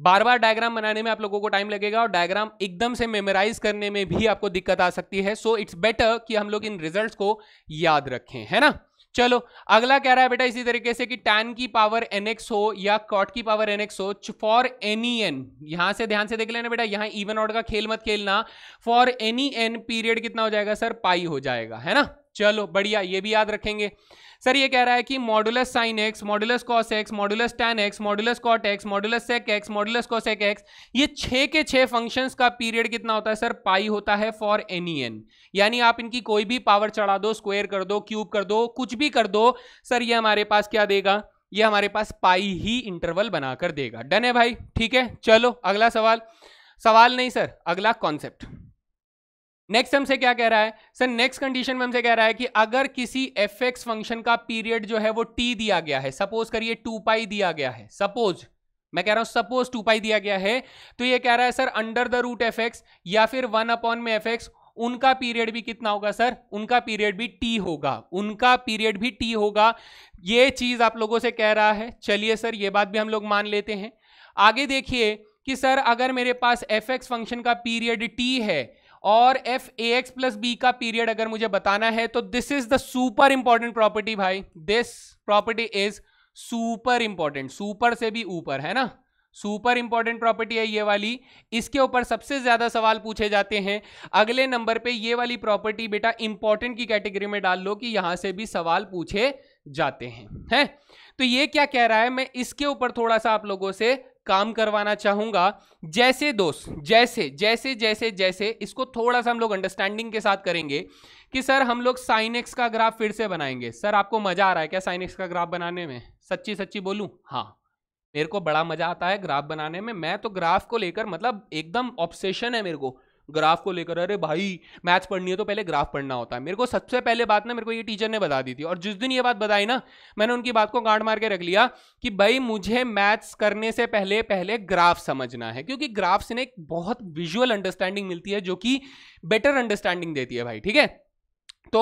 बार बार डायग्राम बनाने में आप लोगों को टाइम लगेगा और डायग्राम एकदम से मेमोराइज करने में भी आपको दिक्कत आ सकती है सो इट्स बेटर कि हम लोग इन रिजल्ट्स को याद रखें है ना चलो अगला कह रहा है बेटा इसी तरीके से कि टैन की पावर एनएक्स हो या कॉट की पावर एनएक्स हो फॉर एनी एन यहां से ध्यान से देख लेना बेटा यहां इवन ऑड का खेल मत खेलना फॉर एनी एन पीरियड कितना हो जाएगा सर पाई हो जाएगा है ना चलो बढ़िया ये भी याद रखेंगे सर ये कह रहा है कि modulus sine x modulus cos x modulus tan x modulus cot x modulus sec x modulus cosec x ये छः के छः फंक्शंस का पीरियड कितना होता है सर पाई होता है फॉर एनी एन यानी आप इनकी कोई भी पावर चढ़ा दो स्क्वेयर कर दो क्यूब कर दो कुछ भी कर दो सर ये हमारे पास क्या देगा ये हमारे पास पाई ही इंटरवल बनाकर देगा डन है भाई ठीक है चलो अगला सवाल सवाल नहीं सर अगला कॉन्सेप्ट नेक्स्ट हमसे क्या कह रहा है सर नेक्स्ट कंडीशन में हमसे कह रहा है कि अगर किसी एफ एक्स फंक्शन का पीरियड जो है वो टी दिया गया है सपोज करिए टू पाई दिया गया है सपोज मैं कह रहा हूं सपोज टू पाई दिया गया है तो ये कह रहा है sir under the root f x या फिर वन अपॉन में एफ एक्स उनका पीरियड भी कितना होगा सर उनका पीरियड भी टी होगा उनका पीरियड भी टी होगा ये चीज आप लोगों से कह रहा है चलिए सर ये बात भी हम लोग मान लेते हैं आगे देखिए कि सर अगर मेरे पास एफ एक्स फंक्शन का पीरियड टी है और f a x plus b का पीरियड अगर मुझे बताना है तो this is the super important property भाई this property is super important super से भी ऊपर है ना सुपर इंपॉर्टेंट प्रॉपर्टी है ये वाली इसके ऊपर सबसे ज़्यादा सवाल पूछे जाते हैं अगले नंबर पे ये वाली प्रॉपर्टी बेटा इंपॉर्टेंट की कैटेगरी में डाल लो कि यहाँ से भी सवाल पूछे जाते हैं हैं तो ये क्या कह रहा है मैं इसके ऊपर थोड़ा सा आप लोगों से काम करवाना चाहूंगा जैसे दोस्त जैसे जैसे जैसे जैसे इसको थोड़ा सा हम लोग अंडरस्टैंडिंग के साथ करेंगे कि सर हम लोग साइनेक्स का ग्राफ फिर से बनाएंगे सर आपको मज़ा आ रहा है क्या साइनेक्स का ग्राफ बनाने में सच्ची सच्ची बोलूँ हाँ मेरे को बड़ा मज़ा आता है ग्राफ बनाने में मैं तो ग्राफ को लेकर मतलब एकदम ऑप्शेशन है मेरे को ग्राफ को लेकर अरे भाई मैथ्स पढ़नी है तो पहले ग्राफ पढ़ना होता है मेरे को सबसे पहले बात ना मेरे को ये टीचर ने बता दी थी और जिस दिन ये बात बताई ना मैंने उनकी बात को गांड मार के रख लिया कि भाई मुझे मैथ्स करने से पहले पहले ग्राफ समझना है क्योंकि ग्राफ से ना एक बहुत विजुअल अंडरस्टैंडिंग मिलती है जो कि बेटर अंडरस्टैंडिंग देती है भाई ठीक है तो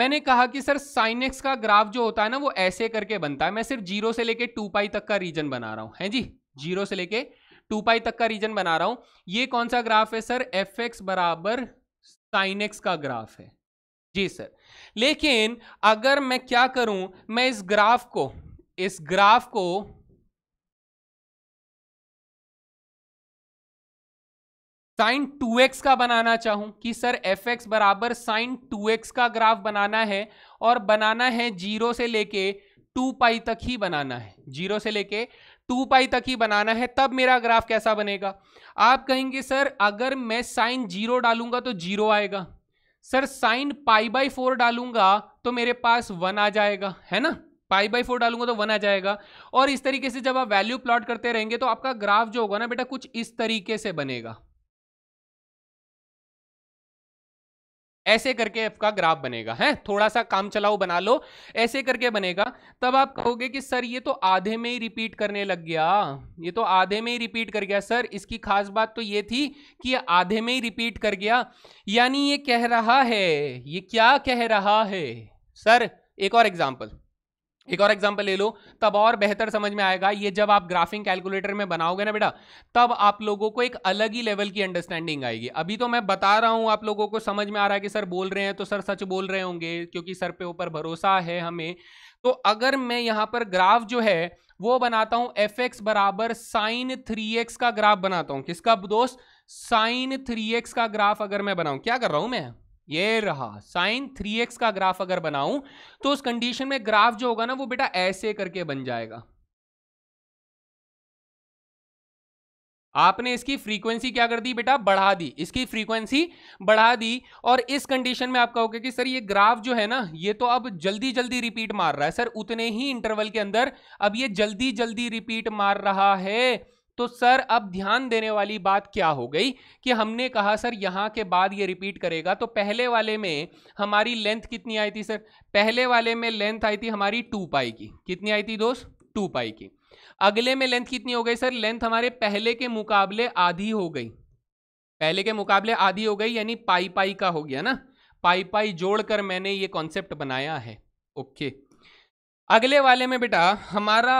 मैंने कहा कि सर साइनेक्स का ग्राफ जो होता है ना वो ऐसे करके बनता है मैं सिर्फ जीरो से लेके टू पाई तक का रीजन बना रहा हूँ है जी जीरो से लेके टू पाई तक का रीजन बना रहा हूं ये कौन सा ग्राफ है सर एफ एक्स बराबर साइन एक्स का ग्राफ है जी सर लेकिन अगर मैं क्या करूं मैं इस ग्राफ को इस ग्राफ को साइन टू एक्स का बनाना चाहूं कि सर एफ एक्स बराबर साइन टू एक्स का ग्राफ बनाना है और बनाना है जीरो से लेके टू पाई तक ही बनाना है जीरो से लेके टू पाई तक ही बनाना है तब मेरा ग्राफ कैसा बनेगा आप कहेंगे सर अगर मैं साइन जीरो डालूंगा तो जीरो आएगा sir sine pi by four डालूंगा तो मेरे पास वन आ जाएगा है ना पाई बाई फोर डालूंगा तो वन आ जाएगा और इस तरीके से जब आप वैल्यू प्लॉट करते रहेंगे तो आपका ग्राफ जो होगा ना बेटा कुछ इस तरीके से बनेगा ऐसे करके आपका ग्राफ बनेगा है थोड़ा सा काम चलाओ बना लो ऐसे करके बनेगा तब आप कहोगे कि सर ये तो आधे में ही रिपीट करने लग गया ये तो आधे में ही रिपीट कर गया सर इसकी खास बात तो ये थी कि ये आधे में ही रिपीट कर गया यानी ये कह रहा है ये क्या कह रहा है सर एक और एग्जाम्पल एक और एग्जांपल ले लो तब और बेहतर समझ में आएगा ये जब आप ग्राफिंग कैलकुलेटर में बनाओगे ना बेटा तब आप लोगों को एक अलग ही लेवल की अंडरस्टैंडिंग आएगी अभी तो मैं बता रहा हूँ आप लोगों को समझ में आ रहा है कि सर बोल रहे हैं तो सर सच बोल रहे होंगे क्योंकि सर पे ऊपर भरोसा है हमें तो अगर मैं यहाँ पर ग्राफ जो है वो बनाता हूँ एफ एक्स बराबर साइन थ्री एक्स का ग्राफ बनाता हूँ किसका दोस्त साइन थ्री एक्स का ग्राफ अगर मैं बनाऊँ क्या कर रहा हूँ मैं ये रहा साइन थ्री एक्स का ग्राफ अगर बनाऊं तो उस कंडीशन में ग्राफ जो होगा ना वो बेटा ऐसे करके बन जाएगा आपने इसकी फ्रीक्वेंसी क्या कर दी बेटा बढ़ा दी इसकी फ्रीक्वेंसी बढ़ा दी और इस कंडीशन में आप कहोगे कि सर ये ग्राफ जो है ना ये तो अब जल्दी जल्दी रिपीट मार रहा है सर उतने ही इंटरवल के अंदर अब ये जल्दी जल्दी रिपीट मार रहा है तो सर अब ध्यान देने वाली बात क्या हो गई कि हमने कहा सर यहाँ के बाद ये रिपीट करेगा तो पहले वाले में हमारी लेंथ कितनी आई थी सर पहले वाले में लेंथ आई थी हमारी टू पाई की कितनी आई थी दोस्त टू पाई की अगले में लेंथ कितनी हो गई सर लेंथ हमारे पहले के मुकाबले आधी हो गई पहले के मुकाबले आधी हो गई यानी पाई पाई का हो गया ना पाई पाई जोड़कर मैंने ये कॉन्सेप्ट बनाया है ओके okay. अगले वाले में बेटा हमारा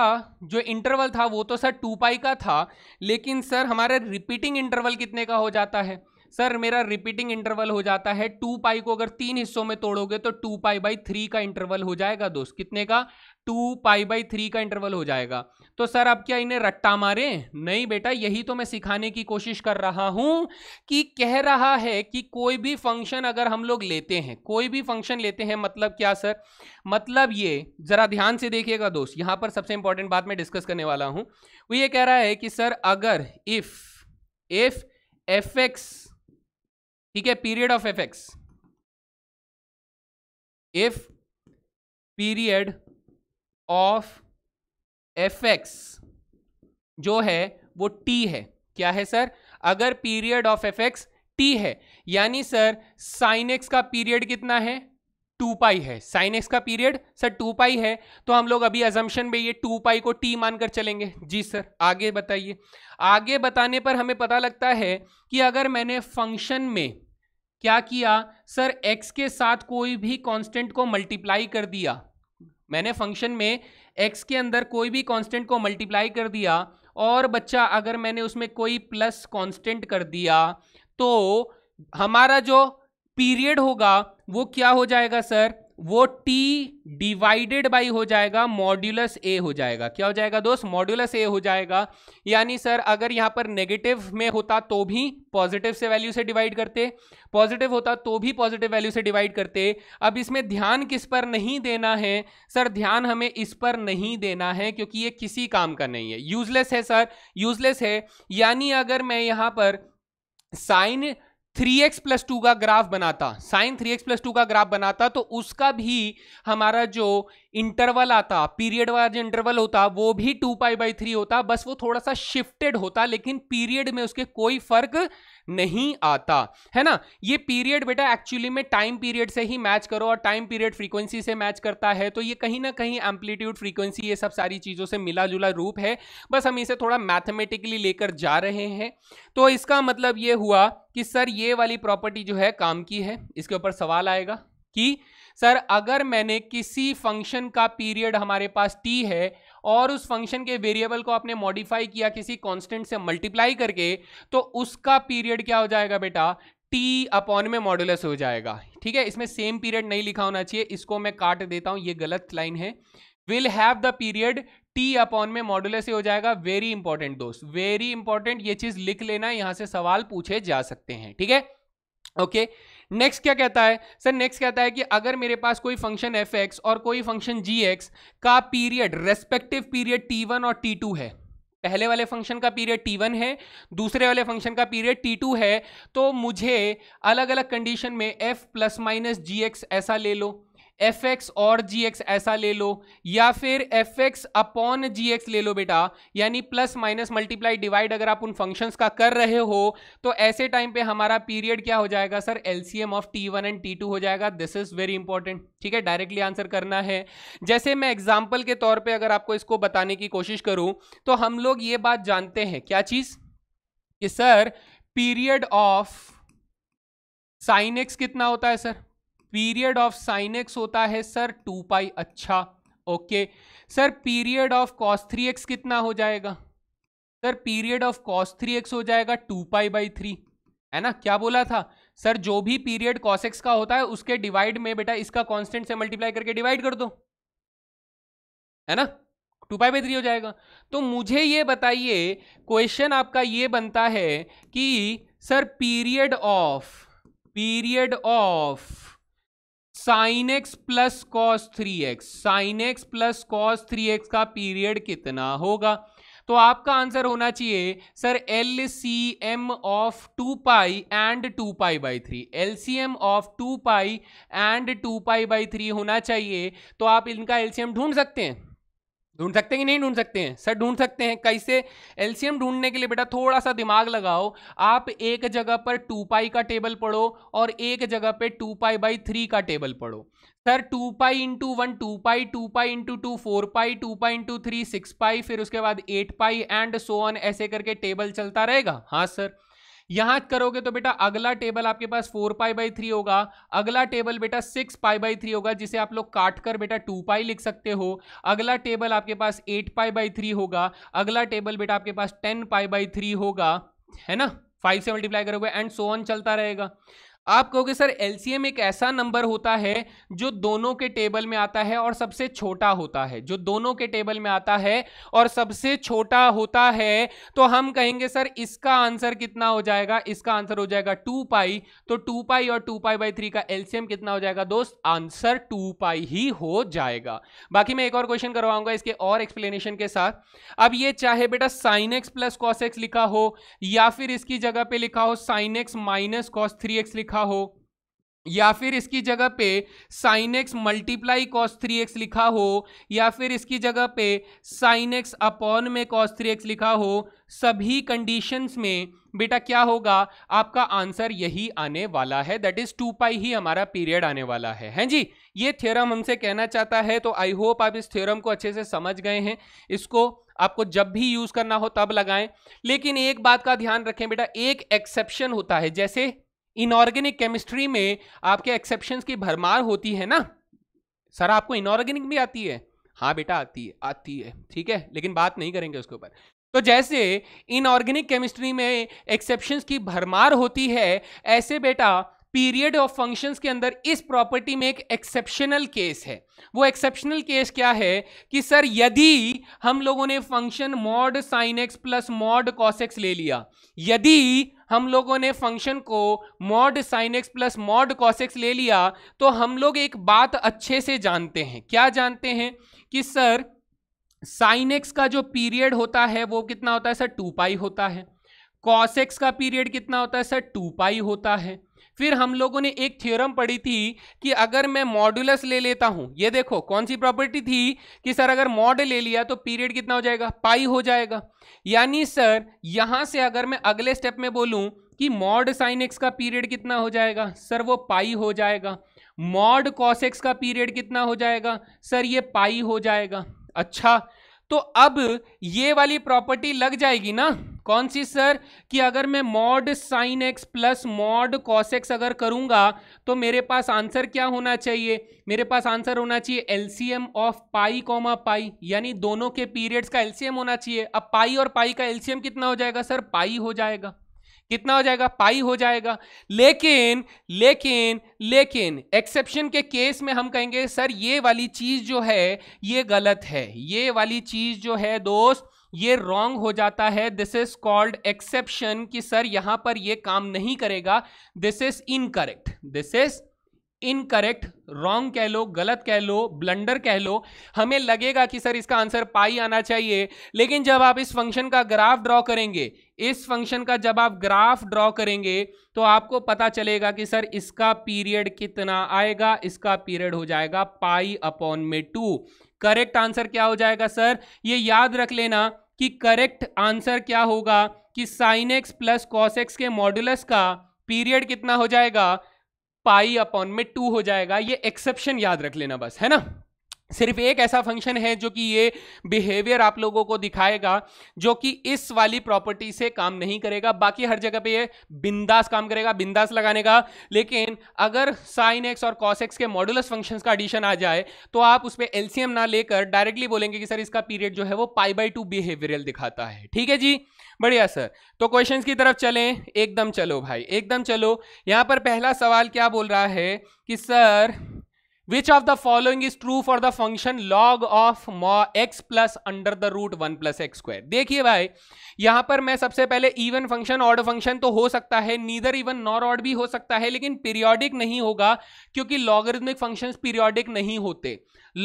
जो इंटरवल था वो तो सर टू पाई का था लेकिन सर हमारे रिपीटिंग इंटरवल कितने का हो जाता है सर मेरा रिपीटिंग इंटरवल हो जाता है टू पाई को अगर तीन हिस्सों में तोड़ोगे तो टू पाई बाई थ्री का इंटरवल हो जाएगा दोस्त कितने का टू पाई बाई थ्री का इंटरवल हो जाएगा तो सर आप क्या इन्हें रट्टा मारे नहीं बेटा यही तो मैं सिखाने की कोशिश कर रहा हूं कि कह रहा है कि कोई भी फंक्शन अगर हम लोग लेते हैं कोई भी फंक्शन लेते हैं मतलब क्या सर मतलब ये ज़रा ध्यान से देखिएगा दोस्त यहां पर सबसे इंपॉर्टेंट बात मैं डिस्कस करने वाला हूँ वो ये कह रहा है कि सर अगर इफ़ इफ़ एफ एक्स ठीक है period of f x if period of f x जो है वो टी है क्या है सर अगर period of f x t है यानी सर साइन एक्स का पीरियड कितना है टू पाई है साइन एक्स का पीरियड सर टू पाई है तो हम लोग अभी अजम्पन में ये टू पाई को टी मानकर चलेंगे जी सर आगे बताइए आगे बताने पर हमें पता लगता है कि अगर मैंने फंक्शन में क्या किया सर एक्स के साथ कोई भी कांस्टेंट को मल्टीप्लाई कर दिया मैंने फंक्शन में एक्स के अंदर कोई भी कांस्टेंट को मल्टीप्लाई कर दिया और बच्चा अगर मैंने उसमें कोई प्लस कांस्टेंट कर दिया तो हमारा जो पीरियड होगा वो क्या हो जाएगा सर वो टी डिवाइडेड बाई हो जाएगा मॉड्यूलस ए हो जाएगा क्या हो जाएगा दोस्त मॉड्यूलस ए हो जाएगा यानी सर अगर यहां पर नेगेटिव में होता तो भी पॉजिटिव से वैल्यू से डिवाइड करते पॉजिटिव होता तो भी पॉजिटिव वैल्यू से डिवाइड करते अब इसमें ध्यान किस पर नहीं देना है सर ध्यान हमें इस पर नहीं देना है क्योंकि ये किसी काम का नहीं है यूजलेस है सर यूजलेस है यानी अगर मैं यहां पर sine three x plus two का ग्राफ बनाता sine three x plus two का ग्राफ बनाता तो उसका भी हमारा जो इंटरवल आता पीरियड वाला जो इंटरवल होता वो भी टू पाई बाई थ्री होता बस वो थोड़ा सा शिफ्टेड होता लेकिन पीरियड में उसके कोई फर्क नहीं आता है ना ये पीरियड बेटा एक्चुअली में टाइम पीरियड से ही मैच करो और टाइम पीरियड फ्रीक्वेंसी से मैच करता है तो ये कहीं ना कहीं एम्पलीट्यूड फ्रीक्वेंसी ये सब सारी चीज़ों से मिला जुला रूप है बस हम इसे थोड़ा मैथमेटिकली लेकर जा रहे हैं तो इसका मतलब ये हुआ कि सर ये वाली प्रॉपर्टी जो है काम की है इसके ऊपर सवाल आएगा कि सर अगर मैंने किसी फंक्शन का पीरियड हमारे पास टी है और उस फंक्शन के वेरिएबल को आपने मॉडिफाई किया किसी कांस्टेंट से मल्टीप्लाई करके तो उसका पीरियड क्या हो जाएगा बेटा टी अपॉन में मॉडुलस हो जाएगा ठीक है इसमें सेम पीरियड नहीं लिखा होना चाहिए इसको मैं काट देता हूं ये गलत लाइन है will have the period t upon में मॉडुलस हो जाएगा वेरी इंपॉर्टेंट दोस्त वेरी इंपॉर्टेंट ये चीज लिख लेना यहां से सवाल पूछे जा सकते हैं ठीक है ओके okay? नेक्स्ट क्या कहता है सर नेक्स्ट कहता है कि अगर मेरे पास कोई फंक्शन एफ एक्स और कोई फंक्शन जी एक्स का period respective period t one और टी टू है पहले वाले फंक्शन का पीरियड टी वन है दूसरे वाले फंक्शन का पीरियड टी टू है तो मुझे अलग अलग कंडीशन में f plus minus g x ऐसा ले लो एफ एक्स और जी एक्स ऐसा ले लो या फिर f x upon g x ले लो बेटा यानी प्लस माइनस मल्टीप्लाई डिवाइड अगर आप उन फंक्शंस का कर रहे हो तो ऐसे टाइम पे हमारा पीरियड क्या हो जाएगा sir LCM of t one and t two हो जाएगा दिस इज वेरी इंपॉर्टेंट ठीक है डायरेक्टली आंसर करना है जैसे मैं एग्जाम्पल के तौर पर अगर आपको इसको बताने की कोशिश करूं तो हम लोग ये बात जानते हैं क्या चीज कि sir period of sine x कितना होता है sir period of sine x होता है सर टू पाई अच्छा okay sir period of cos three x कितना हो जाएगा sir period of cos three x हो जाएगा टू पाई बाई थ्री है ना क्या बोला था सर जो भी पीरियड कॉस एक्स का होता है उसके डिवाइड में बेटा इसका कॉन्स्टेंट से मल्टीप्लाई करके डिवाइड कर दो है ना टू पाई बाई थ्री हो जाएगा तो मुझे ये बताइए क्वेश्चन आपका ये बनता है कि sir period of period of sine x plus cos three x sine x plus cos three x का पीरियड कितना होगा तो आपका आंसर होना चाहिए sir L C M of two pi and two pi by three L C M of two pi and two pi by three होना चाहिए तो आप इनका एल सी एम ढूंढ सकते हैं ढूंढ सकते हैं कि नहीं ढूंढ सकते हैं सर ढूंढ सकते हैं कैसे एलसीएम ढूंढने के लिए बेटा थोड़ा सा दिमाग लगाओ आप एक जगह पर टू पाई का टेबल पढ़ो और एक जगह पे टू पाई बाई थ्री का टेबल पढ़ो sir two pi into one two pi two pi into two four pi two pi into three six pi फिर उसके बाद eight pi and so on ऐसे करके टेबल चलता रहेगा हाँ सर यहां करोगे तो बेटा अगला टेबल आपके पास फोर पाई बाई थ्री होगा अगला टेबल बेटा सिक्स पाई बाई थ्री होगा जिसे आप लोग काट कर बेटा टू पाई लिख सकते हो अगला टेबल आपके पास एट पाई बाई थ्री होगा अगला टेबल बेटा आपके पास टेन पाई बाई थ्री होगा है ना फाइव से मल्टीप्लाई करोगे एंड सो ऑन चलता रहेगा आप कहोगे सर एलसीएम एक ऐसा नंबर होता है जो दोनों के टेबल में आता है और सबसे छोटा होता है जो दोनों के टेबल में आता है और सबसे छोटा होता है तो हम कहेंगे सर इसका आंसर कितना हो जाएगा इसका आंसर हो जाएगा टू पाई तो टू पाई और टू पाई बाई थ्री का एलसीएम कितना हो जाएगा दोस्त आंसर टू पाई ही हो जाएगा बाकी मैं एक और क्वेश्चन करवाऊंगा इसके और एक्सप्लेनेशन के साथ अब ये चाहे बेटा sine x plus cos x लिखा हो या फिर इसकी जगह पर लिखा हो sine x minus cos three x लिखा लिखा हो या फिर इसकी जगह पे sine x multiply cos three x लिखा हो या फिर इसकी जगह पे साइन एक्स अपॉन में कॉस थ्री एक्स लिखा हो सभी कंडीशंस में बेटा क्या होगा आपका आंसर यही आने वाला है दैट इज टू पाई ही हमारा पीरियड आने वाला है हैं जी ये थ्योरम हमसे कहना चाहता है तो आई होप आप इस थ्योरम को अच्छे से समझ गए हैं इसको आपको जब भी यूज करना हो तब लगाएं लेकिन एक बात का ध्यान रखें बेटा एक एक्सेप्शन होता है जैसे इनऑर्गेनिक केमिस्ट्री में आपके एक्सेप्शन की भरमार होती है ना सर आपको इनऑर्गेनिक भी आती है हाँ बेटा आती है आती है ठीक है लेकिन बात नहीं करेंगे उसके ऊपर तो जैसे इनऑर्गेनिक केमिस्ट्री में एक्सेप्शन की भरमार होती है ऐसे बेटा पीरियड ऑफ फंक्शंस के अंदर इस प्रॉपर्टी में एक एक्सेप्शनल केस है वो एक्सेप्शनल केस क्या है कि सर यदि हम लोगों ने function mod sine x plus mod cos x ले लिया यदि हम लोगों ने फंक्शन को mod sine x plus mod cos x ले लिया तो हम लोग एक बात अच्छे से जानते हैं क्या जानते हैं कि सर साइन एक्स का जो पीरियड होता है वो कितना होता है सर टू पाई होता है कॉस एक्स का पीरियड कितना होता है सर टू पाई होता है फिर हम लोगों ने एक थ्योरम पढ़ी थी कि अगर मैं मॉड्यूलस ले लेता हूं ये देखो कौन सी प्रॉपर्टी थी कि सर अगर मॉड ले लिया तो पीरियड कितना हो जाएगा पाई हो जाएगा यानी सर यहां से अगर मैं अगले स्टेप में बोलूं कि मॉड साइन एक्स का पीरियड कितना हो जाएगा सर वो पाई हो जाएगा मॉड कॉस एक्स का पीरियड कितना हो जाएगा सर ये पाई हो जाएगा अच्छा तो अब ये वाली प्रॉपर्टी लग जाएगी ना कौन सी सर कि अगर मैं mod sine x plus mod cos x अगर करूँगा तो मेरे पास आंसर क्या होना चाहिए मेरे पास आंसर होना चाहिए LCM of pi comma pi यानी दोनों के पीरियड्स का एलसीएम होना चाहिए अब पाई और पाई का एलसीएम कितना हो जाएगा सर पाई हो जाएगा कितना हो जाएगा पाई हो जाएगा लेकिन लेकिन लेकिन एक्सेप्शन के केस में हम कहेंगे सर ये वाली चीज़ जो है ये गलत है ये वाली चीज़ जो है दोस्त ये रॉन्ग हो जाता है दिस इज कॉल्ड एक्सेप्शन कि सर यहां पर ये काम नहीं करेगा this is incorrect this is incorrect wrong कह लो गलत कह लो ब्लंडर कह लो हमें लगेगा कि सर इसका आंसर पाई आना चाहिए लेकिन जब आप इस फंक्शन का ग्राफ ड्रॉ करेंगे इस फंक्शन का जब आप ग्राफ ड्रॉ करेंगे तो आपको पता चलेगा कि सर इसका पीरियड कितना आएगा इसका पीरियड हो जाएगा पाई अपॉन में टू करेक्ट आंसर क्या हो जाएगा सर ये याद रख लेना कि करेक्ट आंसर क्या होगा कि sine x plus cos x के मॉडुलस का पीरियड कितना हो जाएगा पाई अपॉन में टू हो जाएगा ये एक्सेप्शन याद रख लेना बस है ना सिर्फ एक ऐसा फंक्शन है जो कि ये बिहेवियर आप लोगों को दिखाएगा जो कि इस वाली प्रॉपर्टी से काम नहीं करेगा बाकी हर जगह पे ये बिंदास काम करेगा बिंदास लगाने का लेकिन अगर साइन एक्स और कॉस एक्स के मॉडुलस फंक्शंस का एडिशन आ जाए तो आप उस पर एलसीएम ना लेकर डायरेक्टली बोलेंगे कि सर इसका पीरियड जो है वो पाई बाई टू बिहेवियरल दिखाता है ठीक है जी बढ़िया सर तो क्वेश्चन की तरफ चलें एकदम चलो भाई एकदम चलो यहाँ पर पहला सवाल क्या बोल रहा है कि sir which of the following is true for the function log of x plus under the root one plus x square देखिए भाई यहां पर मैं सबसे पहले even function odd function तो हो सकता है नीदर even nor odd भी हो सकता है लेकिन periodic नहीं होगा क्योंकि logarithmic functions periodic नहीं होते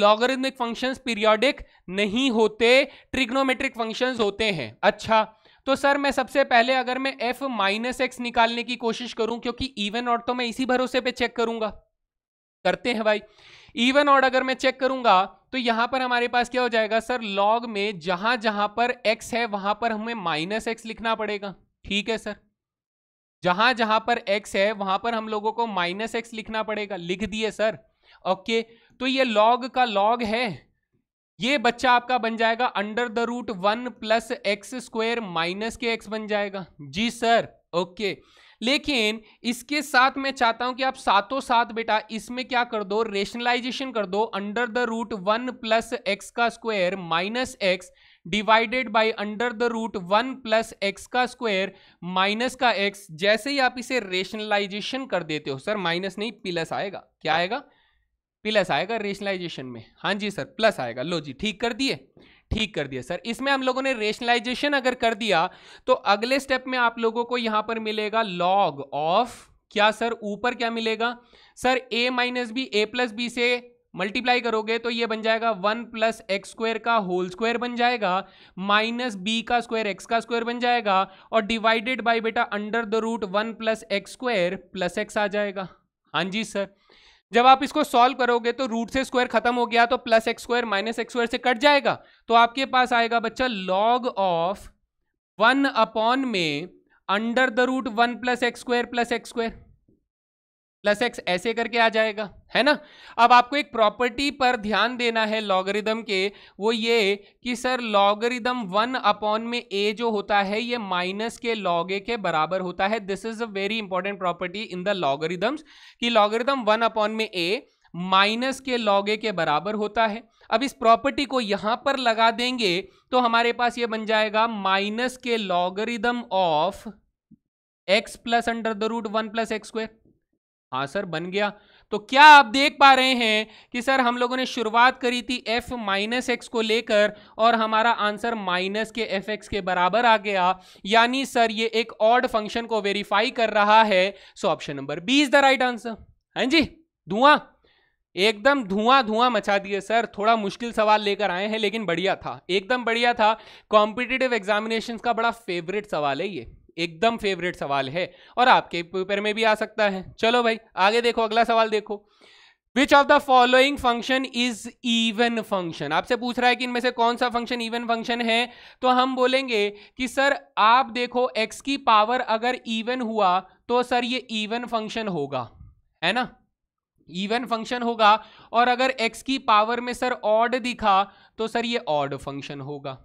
logarithmic functions periodic नहीं होते trigonometric functions होते हैं अच्छा तो सर मैं सबसे पहले अगर मैं f माइनस एक्स निकालने की कोशिश करूं क्योंकि इवन और तो मैं इसी भरोसे पे चेक करूंगा करते हैं भाई इवन ऑड अगर मैं चेक करूंगा तो यहां पर हमारे पास क्या हो जाएगा सर लॉग में जहां जहां पर एक्स है वहां पर हमें माइनस एक्स लिखना पड़ेगा ठीक है सर जहां जहां पर एक्स है वहां पर हम लोगों को माइनस एक्स लिखना पड़ेगा लिख दिए सर ओके तो ये लॉग का लॉग है ये बच्चा आपका बन जाएगा under the root one plus x square minus के एक्स बन जाएगा जी सर ओके लेकिन इसके साथ मैं चाहता हूं कि आप सातों सात बेटा इसमें क्या कर दो रेशनलाइजेशन कर दो under the root one plus x का square minus x divided by under the root one plus x का स्क्वायर माइनस का एक्स जैसे ही आप इसे रेशनलाइजेशन कर देते हो सर माइनस नहीं प्लस आएगा क्या आएगा प्लस आएगा रेशनलाइजेशन में हाँ जी सर प्लस आएगा लो जी ठीक कर दिए ठीक कर दिया सर इसमें हम लोगों ने रेशनलाइजेशन अगर कर दिया तो अगले स्टेप में आप लोगों को यहां पर मिलेगा लॉग ऑफ क्या सर ऊपर क्या मिलेगा sir a minus b a plus b से मल्टीप्लाई करोगे तो ये बन जाएगा वन प्लस एक्स स्क्वायर का होल स्क्वायर बन जाएगा माइनस बी का स्क्वायर एक्स का स्क्वायर बन जाएगा और डिवाइडेड बाय बेटा under the root one plus x square plus x आ जाएगा हाँ जी सर जब आप इसको सॉल्व करोगे तो रूट से स्क्वायर खत्म हो गया तो plus x square minus x square से कट जाएगा तो आपके पास आएगा बच्चा लॉग ऑफ वन अपॉन में under the root one plus x square plus x square plus x ऐसे करके आ जाएगा है ना अब आपको एक प्रॉपर्टी पर ध्यान देना है लॉगरिदम के वो ये कि सर लॉगरिदम वन अपॉन में ए जो होता है ये माइनस के लॉग ए के बराबर होता है this is a very important property in the logarithms कि लॉगरिदम वन अपॉन में ए माइनस के लॉग ए के बराबर होता है अब इस प्रॉपर्टी को यहां पर लगा देंगे तो हमारे पास ये बन जाएगा माइनस के logarithm of x plus under the root one plus x square हाँ सर बन गया तो क्या आप देख पा रहे हैं कि सर हम लोगों ने शुरुआत करी थी f माइनस एक्स को लेकर और हमारा आंसर माइनस के एफ एक्स के बराबर आ गया यानी सर ये एक ऑड फंक्शन को वेरीफाई कर रहा है so option number b is the right answer हैं जी धुआं एकदम धुआं धुआं मचा दिए सर थोड़ा मुश्किल सवाल लेकर आए हैं लेकिन बढ़िया था एकदम बढ़िया था कॉम्पिटिटिव एग्जामिनेशन का बड़ा फेवरेट सवाल है ये एकदम फेवरेट सवाल है और आपके पेपर में भी आ सकता है चलो भाई आगे देखो अगला सवाल देखो which of the following function is even function आपसे पूछ रहा है कि इनमें से कौन सा फंक्शन इवन फंक्शन है तो हम बोलेंगे कि सर आप देखो x की पावर अगर इवन हुआ तो सर ये इवन फंक्शन होगा है ना इवन फंक्शन होगा और अगर x की पावर में सर ऑड दिखा तो सर ये ऑड फंक्शन होगा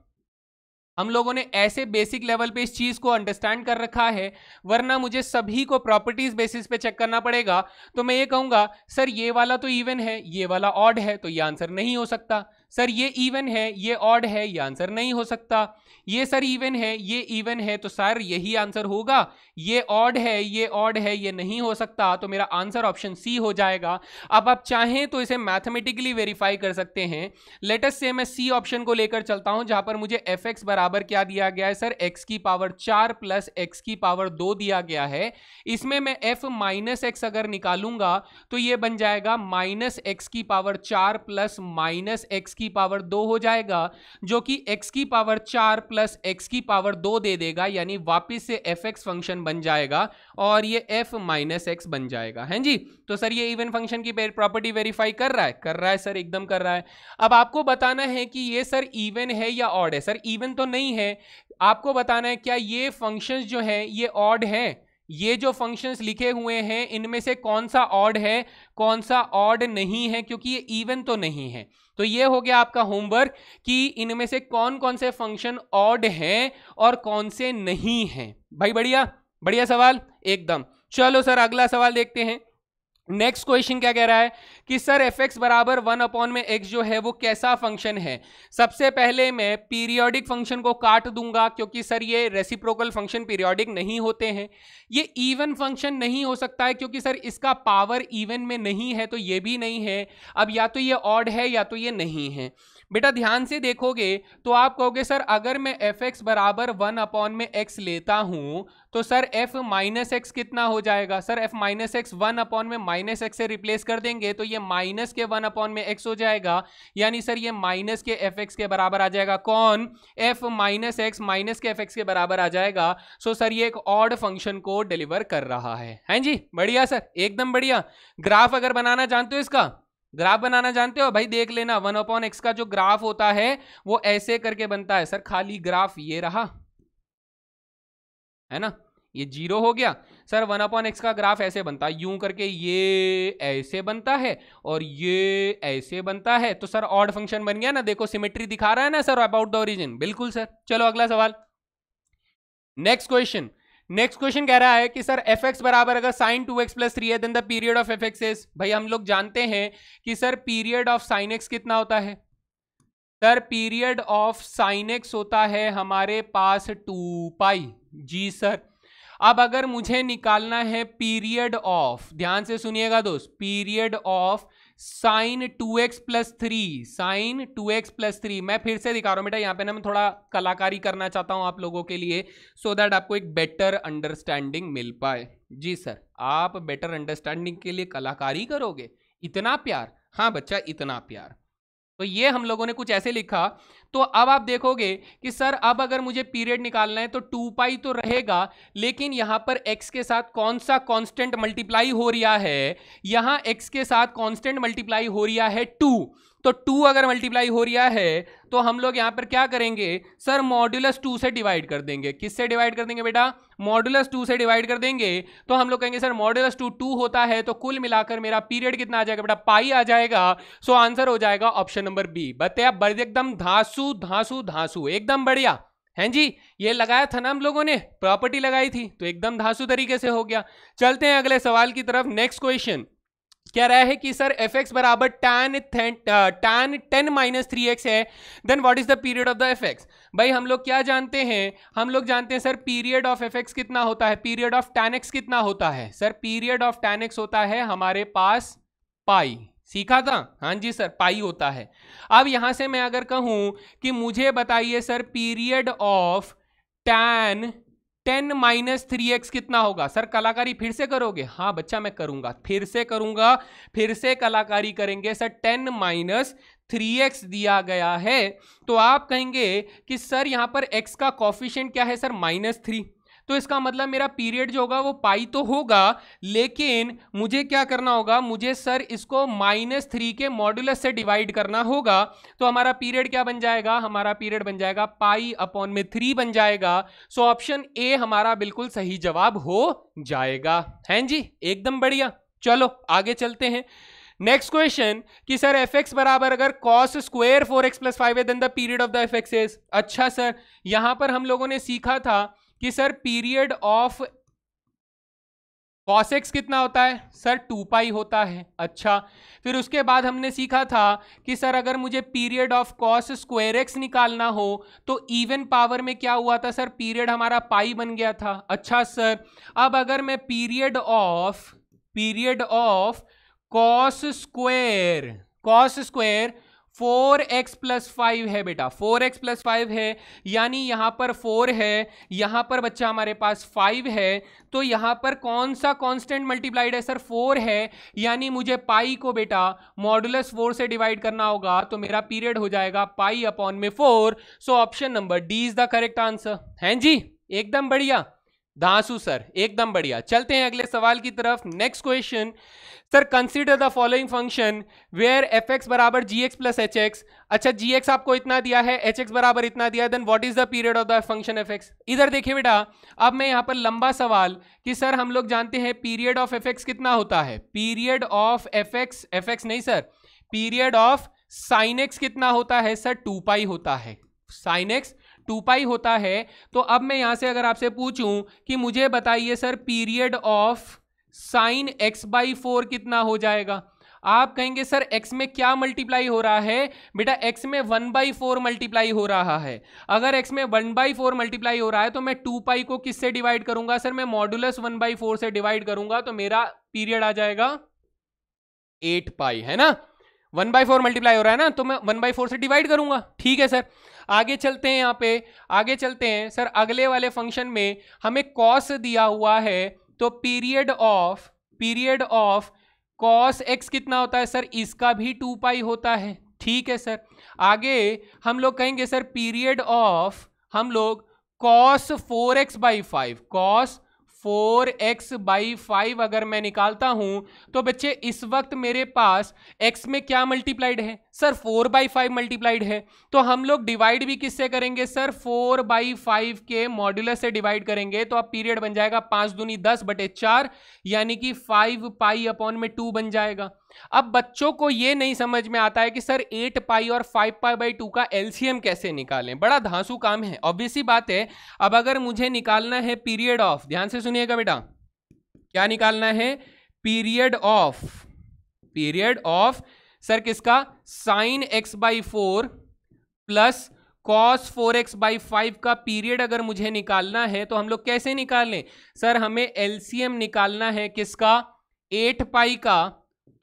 हम लोगों ने ऐसे बेसिक लेवल पे इस चीज़ को अंडरस्टैंड कर रखा है वरना मुझे सभी को प्रॉपर्टीज बेसिस पे चेक करना पड़ेगा तो मैं ये कहूँगा सर ये वाला तो इवन है ये वाला ऑड है तो ये आंसर नहीं हो सकता सर ये इवन है ये ऑड है ये आंसर नहीं हो सकता ये सर इवन है ये इवन है तो सर यही आंसर होगा ये ऑड है ये ऑड है ये नहीं हो सकता तो मेरा आंसर ऑप्शन सी हो जाएगा अब आप चाहें तो इसे मैथमेटिकली वेरीफाई कर सकते हैं लेटेस्ट से मैं सी ऑप्शन को लेकर चलता हूं जहां पर मुझे एफ एक्स बराबर क्या दिया गया है सर एक्स की पावर चार प्लस एक्स की पावर दो दिया गया है इसमें मैं एफ माइनस एक्स अगर निकालूंगा तो ये बन जाएगा माइनस एक्स की पावर चार प्लस माइनस एक्स की की पावर दो हो जाएगा जो कि x की पावर चार प्लस एक्स की पावर दो दे देगा यानी वापस से एफ एक्स फंक्शन बन जाएगा और ये f माइनस एक्स बन जाएगा हैं जी तो सर ये इवन फंक्शन की प्रॉपर्टी वेरीफाई कर रहा है कर रहा है सर एकदम कर रहा है अब आपको बताना है कि ये सर इवन है या ऑड है सर इवन तो नहीं है आपको बताना है क्या ये फंक्शन जो है ये ऑड है ये जो फंक्शंस लिखे हुए हैं इनमें से कौन सा ऑड है कौन सा ऑड नहीं है क्योंकि ये इवन तो नहीं है तो ये हो गया आपका होमवर्क कि इनमें से कौन कौन से फंक्शन ऑड हैं और कौन से नहीं हैं भाई बढ़िया बढ़िया सवाल एकदम चलो सर अगला सवाल देखते हैं नेक्स्ट क्वेश्चन क्या कह रहा है कि सर एफ एक्स बराबर वन अपॉन में एक्स जो है वो कैसा फंक्शन है सबसे पहले मैं पीरियोडिक फंक्शन को काट दूंगा क्योंकि सर ये रेसिप्रोकल फंक्शन पीरियोडिक नहीं होते हैं ये इवन फंक्शन नहीं हो सकता है क्योंकि सर इसका पावर इवन में नहीं है तो ये भी नहीं है अब या तो ये ऑड है या तो ये नहीं है बेटा ध्यान से देखोगे तो आप कहोगे सर अगर मैं एफ एक्स बराबर वन अपॉन में एक्स लेता हूँ तो सर एफ माइनस एक्स कितना हो जाएगा sir f minus x one upon में माइनस एक्स से रिप्लेस कर देंगे तो ये माइनस के वन अपॉन में एक्स हो जाएगा यानी सर ये माइनस के एफ एक्स के बराबर आ जाएगा कौन एफ माइनस एक्स माइनस के एफ एक्स के बराबर आ जाएगा सो सर ये एक ऑड फंक्शन को डिलीवर कर रहा है हैं जी बढ़िया सर एकदम बढ़िया ग्राफ अगर बनाना जानते हो इसका ग्राफ बनाना जानते हो भाई देख लेना वन अपॉन एक्स का जो ग्राफ होता है वो ऐसे करके बनता है सर खाली ग्राफ ये रहा है ना ये जीरो हो गया सर वन अपॉन एक्स का ग्राफ ऐसे बनता है यूं करके ये ऐसे बनता है और ये ऐसे बनता है तो सर ऑड फंक्शन बन गया ना देखो सिमेट्री दिखा रहा है ना सर अबाउट द ओरिजिन बिल्कुल सर चलो अगला सवाल नेक्स्ट क्वेश्चन नेक्स्ट क्वेश्चन कह रहा है कि सर एफ एक्स बराबर अगर sine two x plus three है then the period of f x is भाई हम लोग जानते हैं कि sir period of sine x कितना होता है sir period of sine x होता है हमारे पास टू पाई जी सर अब अगर मुझे निकालना है पीरियड ऑफ ध्यान से सुनिएगा दोस्त period of sine two x plus three sine two x plus three मैं फिर से दिखा रहा हूँ बेटा यहाँ पे ना मैं थोड़ा कलाकारी करना चाहता हूँ आप लोगों के लिए सो so दैट आपको एक बेटर अंडरस्टैंडिंग मिल पाए जी सर आप बेटर अंडरस्टैंडिंग के लिए कलाकारी करोगे इतना प्यार हाँ बच्चा इतना प्यार तो ये हम लोगों ने कुछ ऐसे लिखा तो अब आप देखोगे कि सर अब अगर मुझे पीरियड निकालना है तो टू पाई तो रहेगा लेकिन यहां पर एक्स के साथ कौन सा कॉन्स्टेंट मल्टीप्लाई हो रहा है यहां एक्स के साथ कॉन्स्टेंट मल्टीप्लाई हो रहा है टू तो टू अगर मल्टीप्लाई हो रहा है तो हम लोग यहां पर क्या करेंगे सर मॉड्यूलस टू से डिवाइड कर देंगे किससे डिवाइड कर देंगे बेटा मॉड्यूलस टू से डिवाइड कर देंगे तो हम लोग कहेंगे सर मॉड्यूलस टू टू होता है तो कुल मिलाकर मेरा पीरियड कितना आ जाएगा बेटा पाई आ जाएगा सो आंसर हो जाएगा ऑप्शन नंबर बी बताया एकदम धास धांसू धांसू धांसू एकदम बढ़िया हैं जी ये लगाया था ना हम लोगों ने प्रॉपर्टी लगाई थी तो एकदम धांसू तरीके से हो गया चलते हैं अगले सवाल की तरफ नेक्स्ट क्वेश्चन क्या रहा है कि सर एफ एक्स बराबर tan tan ten minus three x है then what is the period of the f x भाई हम लोग क्या जानते हैं हम लोग जानते हैं sir period of f x कितना होता है पीरियड ऑफ टैन एक्स कितना होता है sir period of tan x होता है हमारे पास पाई सीखा था हाँ जी सर पाई होता है अब यहां से मैं अगर कहूं कि मुझे बताइए sir period of tan ten minus three x कितना होगा सर कलाकारी फिर से करोगे हाँ बच्चा मैं करूंगा फिर से करूंगा फिर से कलाकारी करेंगे sir ten minus three x दिया गया है तो आप कहेंगे कि सर यहाँ पर एक्स का कॉफिशियंट क्या है सर माइनस थ्री तो इसका मतलब मेरा पीरियड जो होगा वो पाई तो होगा लेकिन मुझे क्या करना होगा मुझे सर इसको माइनस थ्री के मॉडुलस से डिवाइड करना होगा तो हमारा पीरियड क्या बन जाएगा हमारा पीरियड बन जाएगा पाई अपॉन में थ्री बन जाएगा सो ऑप्शन ए हमारा बिल्कुल सही जवाब हो जाएगा हैं जी एकदम बढ़िया चलो आगे चलते हैं नेक्स्ट क्वेश्चन कि सर एफ एक्स बराबर अगर cos square four x plus five है then the period of the f x is अच्छा सर यहां पर हम लोगों ने सीखा था कि sir period of cos x कितना होता है सर टू पाई होता है अच्छा फिर उसके बाद हमने सीखा था कि सर अगर मुझे period of cos square x निकालना हो तो इवन पावर में क्या हुआ था सर पीरियड हमारा पाई बन गया था अच्छा सर अब अगर मैं period of period of cos square cos square four x plus five है बेटा फोर एक्स प्लस फाइव है यानी यहाँ पर फोर है यहाँ पर बच्चा हमारे पास फाइव है तो यहाँ पर कौन सा कांस्टेंट मल्टीप्लाइड है सर फोर है यानी मुझे पाई को बेटा मॉडुलस फोर से डिवाइड करना होगा तो मेरा पीरियड हो जाएगा पाई अपॉन में four so option number D is the correct answer हैं जी एकदम बढ़िया धांसु सर एकदम बढ़िया चलते हैं अगले सवाल की तरफ next question sir consider the following function where f x बराबर g x plus h x अच्छा जी एक्स आपको इतना दिया है एच एक्स बराबर इतना दिया है then what is the period of the function f x इधर देखिए बेटा अब मैं यहां पर लंबा सवाल कि सर हम लोग जानते हैं पीरियड ऑफ एफ एक्स कितना होता है period of f x f x नहीं sir period of sine x कितना होता है सर टू पाई होता है साइन एक्स टू पाई होता है तो अब मैं यहाँ से अगर आपसे पूछूं कि मुझे बताइए sir period of sine x by four कितना हो जाएगा आप कहेंगे सर x में क्या मल्टीप्लाई हो रहा है बेटा x में वन बाई फोर मल्टीप्लाई हो रहा है अगर x में वन बाई फोर मल्टीप्लाई हो रहा है तो मैं टू पाई को किससे डिवाइड करूंगा सर मैं मॉडुलस वन बाई फोर से डिवाइड करूंगा तो मेरा पीरियड आ जाएगा एट पाई है ना वन बाई फोर मल्टीप्लाई हो रहा है ना तो मैं वन बाई फोर से डिवाइड करूंगा ठीक है सर आगे चलते हैं यहाँ पे आगे चलते हैं सर अगले वाले फंक्शन में हमें कॉस दिया हुआ है तो period of period of cos x कितना होता है सर इसका भी टू पाई होता है ठीक है सर आगे हम लोग कहेंगे सर पीरियड ऑफ हम लोग cos four x by five cos four x by five अगर मैं निकालता हूं तो बच्चे इस वक्त मेरे पास एक्स में क्या मल्टीप्लाइड है sir four by five multiplied है तो हम लोग डिवाइड भी किससे करेंगे सर फोर बाई फाइव के मॉड्यूलर से डिवाइड करेंगे तो अब पीरियड बन जाएगा पांच दूनी दस बटे चार यानी कि फाइव पाई अपॉन में टू बन जाएगा अब बच्चों को यह नहीं समझ में आता है कि सर एट पाई और फाइव पाई बाई टू का एलसीएम कैसे निकालें बड़ा धांसू काम है ऑब्वियसली बात है अब अगर मुझे निकालना है पीरियड ऑफ ध्यान से सुनिएगा बेटा क्या निकालना है period of period of sir किसका sine x by four plus cos four x by five का पीरियड अगर मुझे निकालना है तो हम लोग कैसे निकाल लें सर हमें एलसीएम निकालना है किसका एट पाई का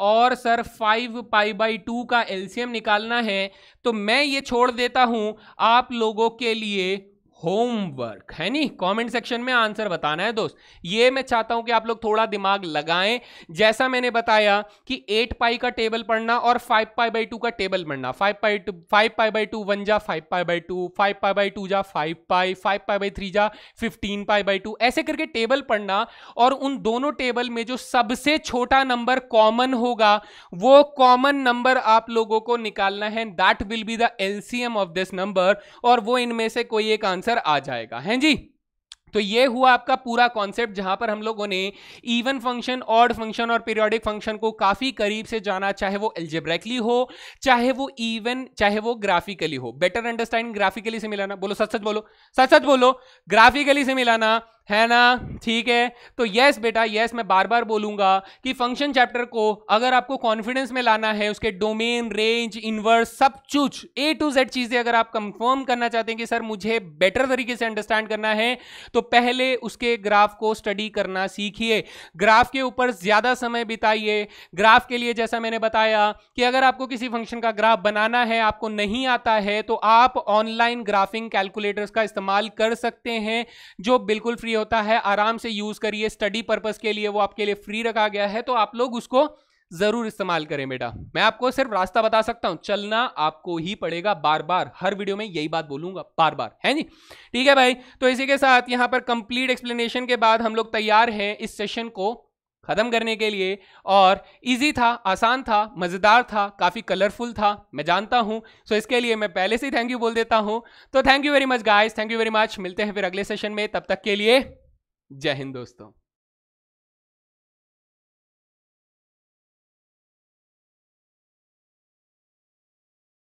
और sir five pi by two का एलसीएम निकालना है तो मैं ये छोड़ देता हूं आप लोगों के लिए होमवर्क है नहीं कमेंट सेक्शन में आंसर बताना है दोस्त ये मैं चाहता हूं कि आप लोग थोड़ा दिमाग लगाएं जैसा मैंने बताया कि एट पाई का टेबल पढ़ना और फाइव पाई बाई टू का टेबल पढ़ना five pi two five pi by two one जा five pi by two five pi by two जा five pi five pi by three जा फिफ्टीन पाई बाई टू ऐसे करके table पढ़ना और उन दोनों टेबल में जो सबसे छोटा नंबर कॉमन होगा वो कॉमन नंबर आप लोगों को निकालना है that will be the LCM of this number और वो इनमें से कोई एक आंसर आंसर आ जाएगा हैं जी तो ये हुआ आपका पूरा कॉन्सेप्ट जहां पर हम लोगों ने इवन फंक्शन ऑड फंक्शन और पीरियोडिक फंक्शन को काफी करीब से जाना चाहे वो एल्जेब्रैकली हो चाहे वो इवन चाहे वो ग्राफिकली हो बेटर अंडरस्टैंड ग्राफिकली से मिलाना बोलो सच सच बोलो सच सच बोलो ग्राफिकली से मिलाना है ना ठीक है तो यस बेटा यस मैं बार बार बोलूंगा कि फंक्शन चैप्टर को अगर आपको कॉन्फिडेंस में लाना है उसके डोमेन रेंज इनवर्स सब चुच ए टू जेड चीजें अगर आप कंफर्म करना चाहते हैं कि सर मुझे बेटर तरीके से अंडरस्टैंड करना है तो पहले उसके ग्राफ को स्टडी करना सीखिए ग्राफ के ऊपर ज्यादा समय बिताइए ग्राफ के लिए जैसा मैंने बताया कि अगर आपको किसी फंक्शन का ग्राफ बनाना है आपको नहीं आता है तो आप ऑनलाइन ग्राफिंग कैलकुलेटर्स का इस्तेमाल कर सकते हैं जो बिल्कुल फ्री लिए होता है आराम से यूज करिए स्टडी पर्पज के लिए वो आपके लिए फ्री रखा गया है तो आप लोग उसको जरूर इस्तेमाल करें बेटा मैं आपको सिर्फ रास्ता बता सकता हूं चलना आपको ही पड़ेगा बार बार हर वीडियो में यही बात बोलूंगा बार बार है जी ठीक है भाई तो इसी के साथ यहां पर कंप्लीट एक्सप्लेनेशन के बाद हम लोग तैयार हैं इस सेशन को ख़त्म करने के लिए और इजी था आसान था मज़ेदार था काफ़ी कलरफुल था मैं जानता हूँ सो इसके लिए मैं पहले से ही थैंक यू बोल देता हूँ तो thank you very much guys thank you very much मिलते हैं फिर अगले सेशन में तब तक के लिए जय हिंद दोस्तों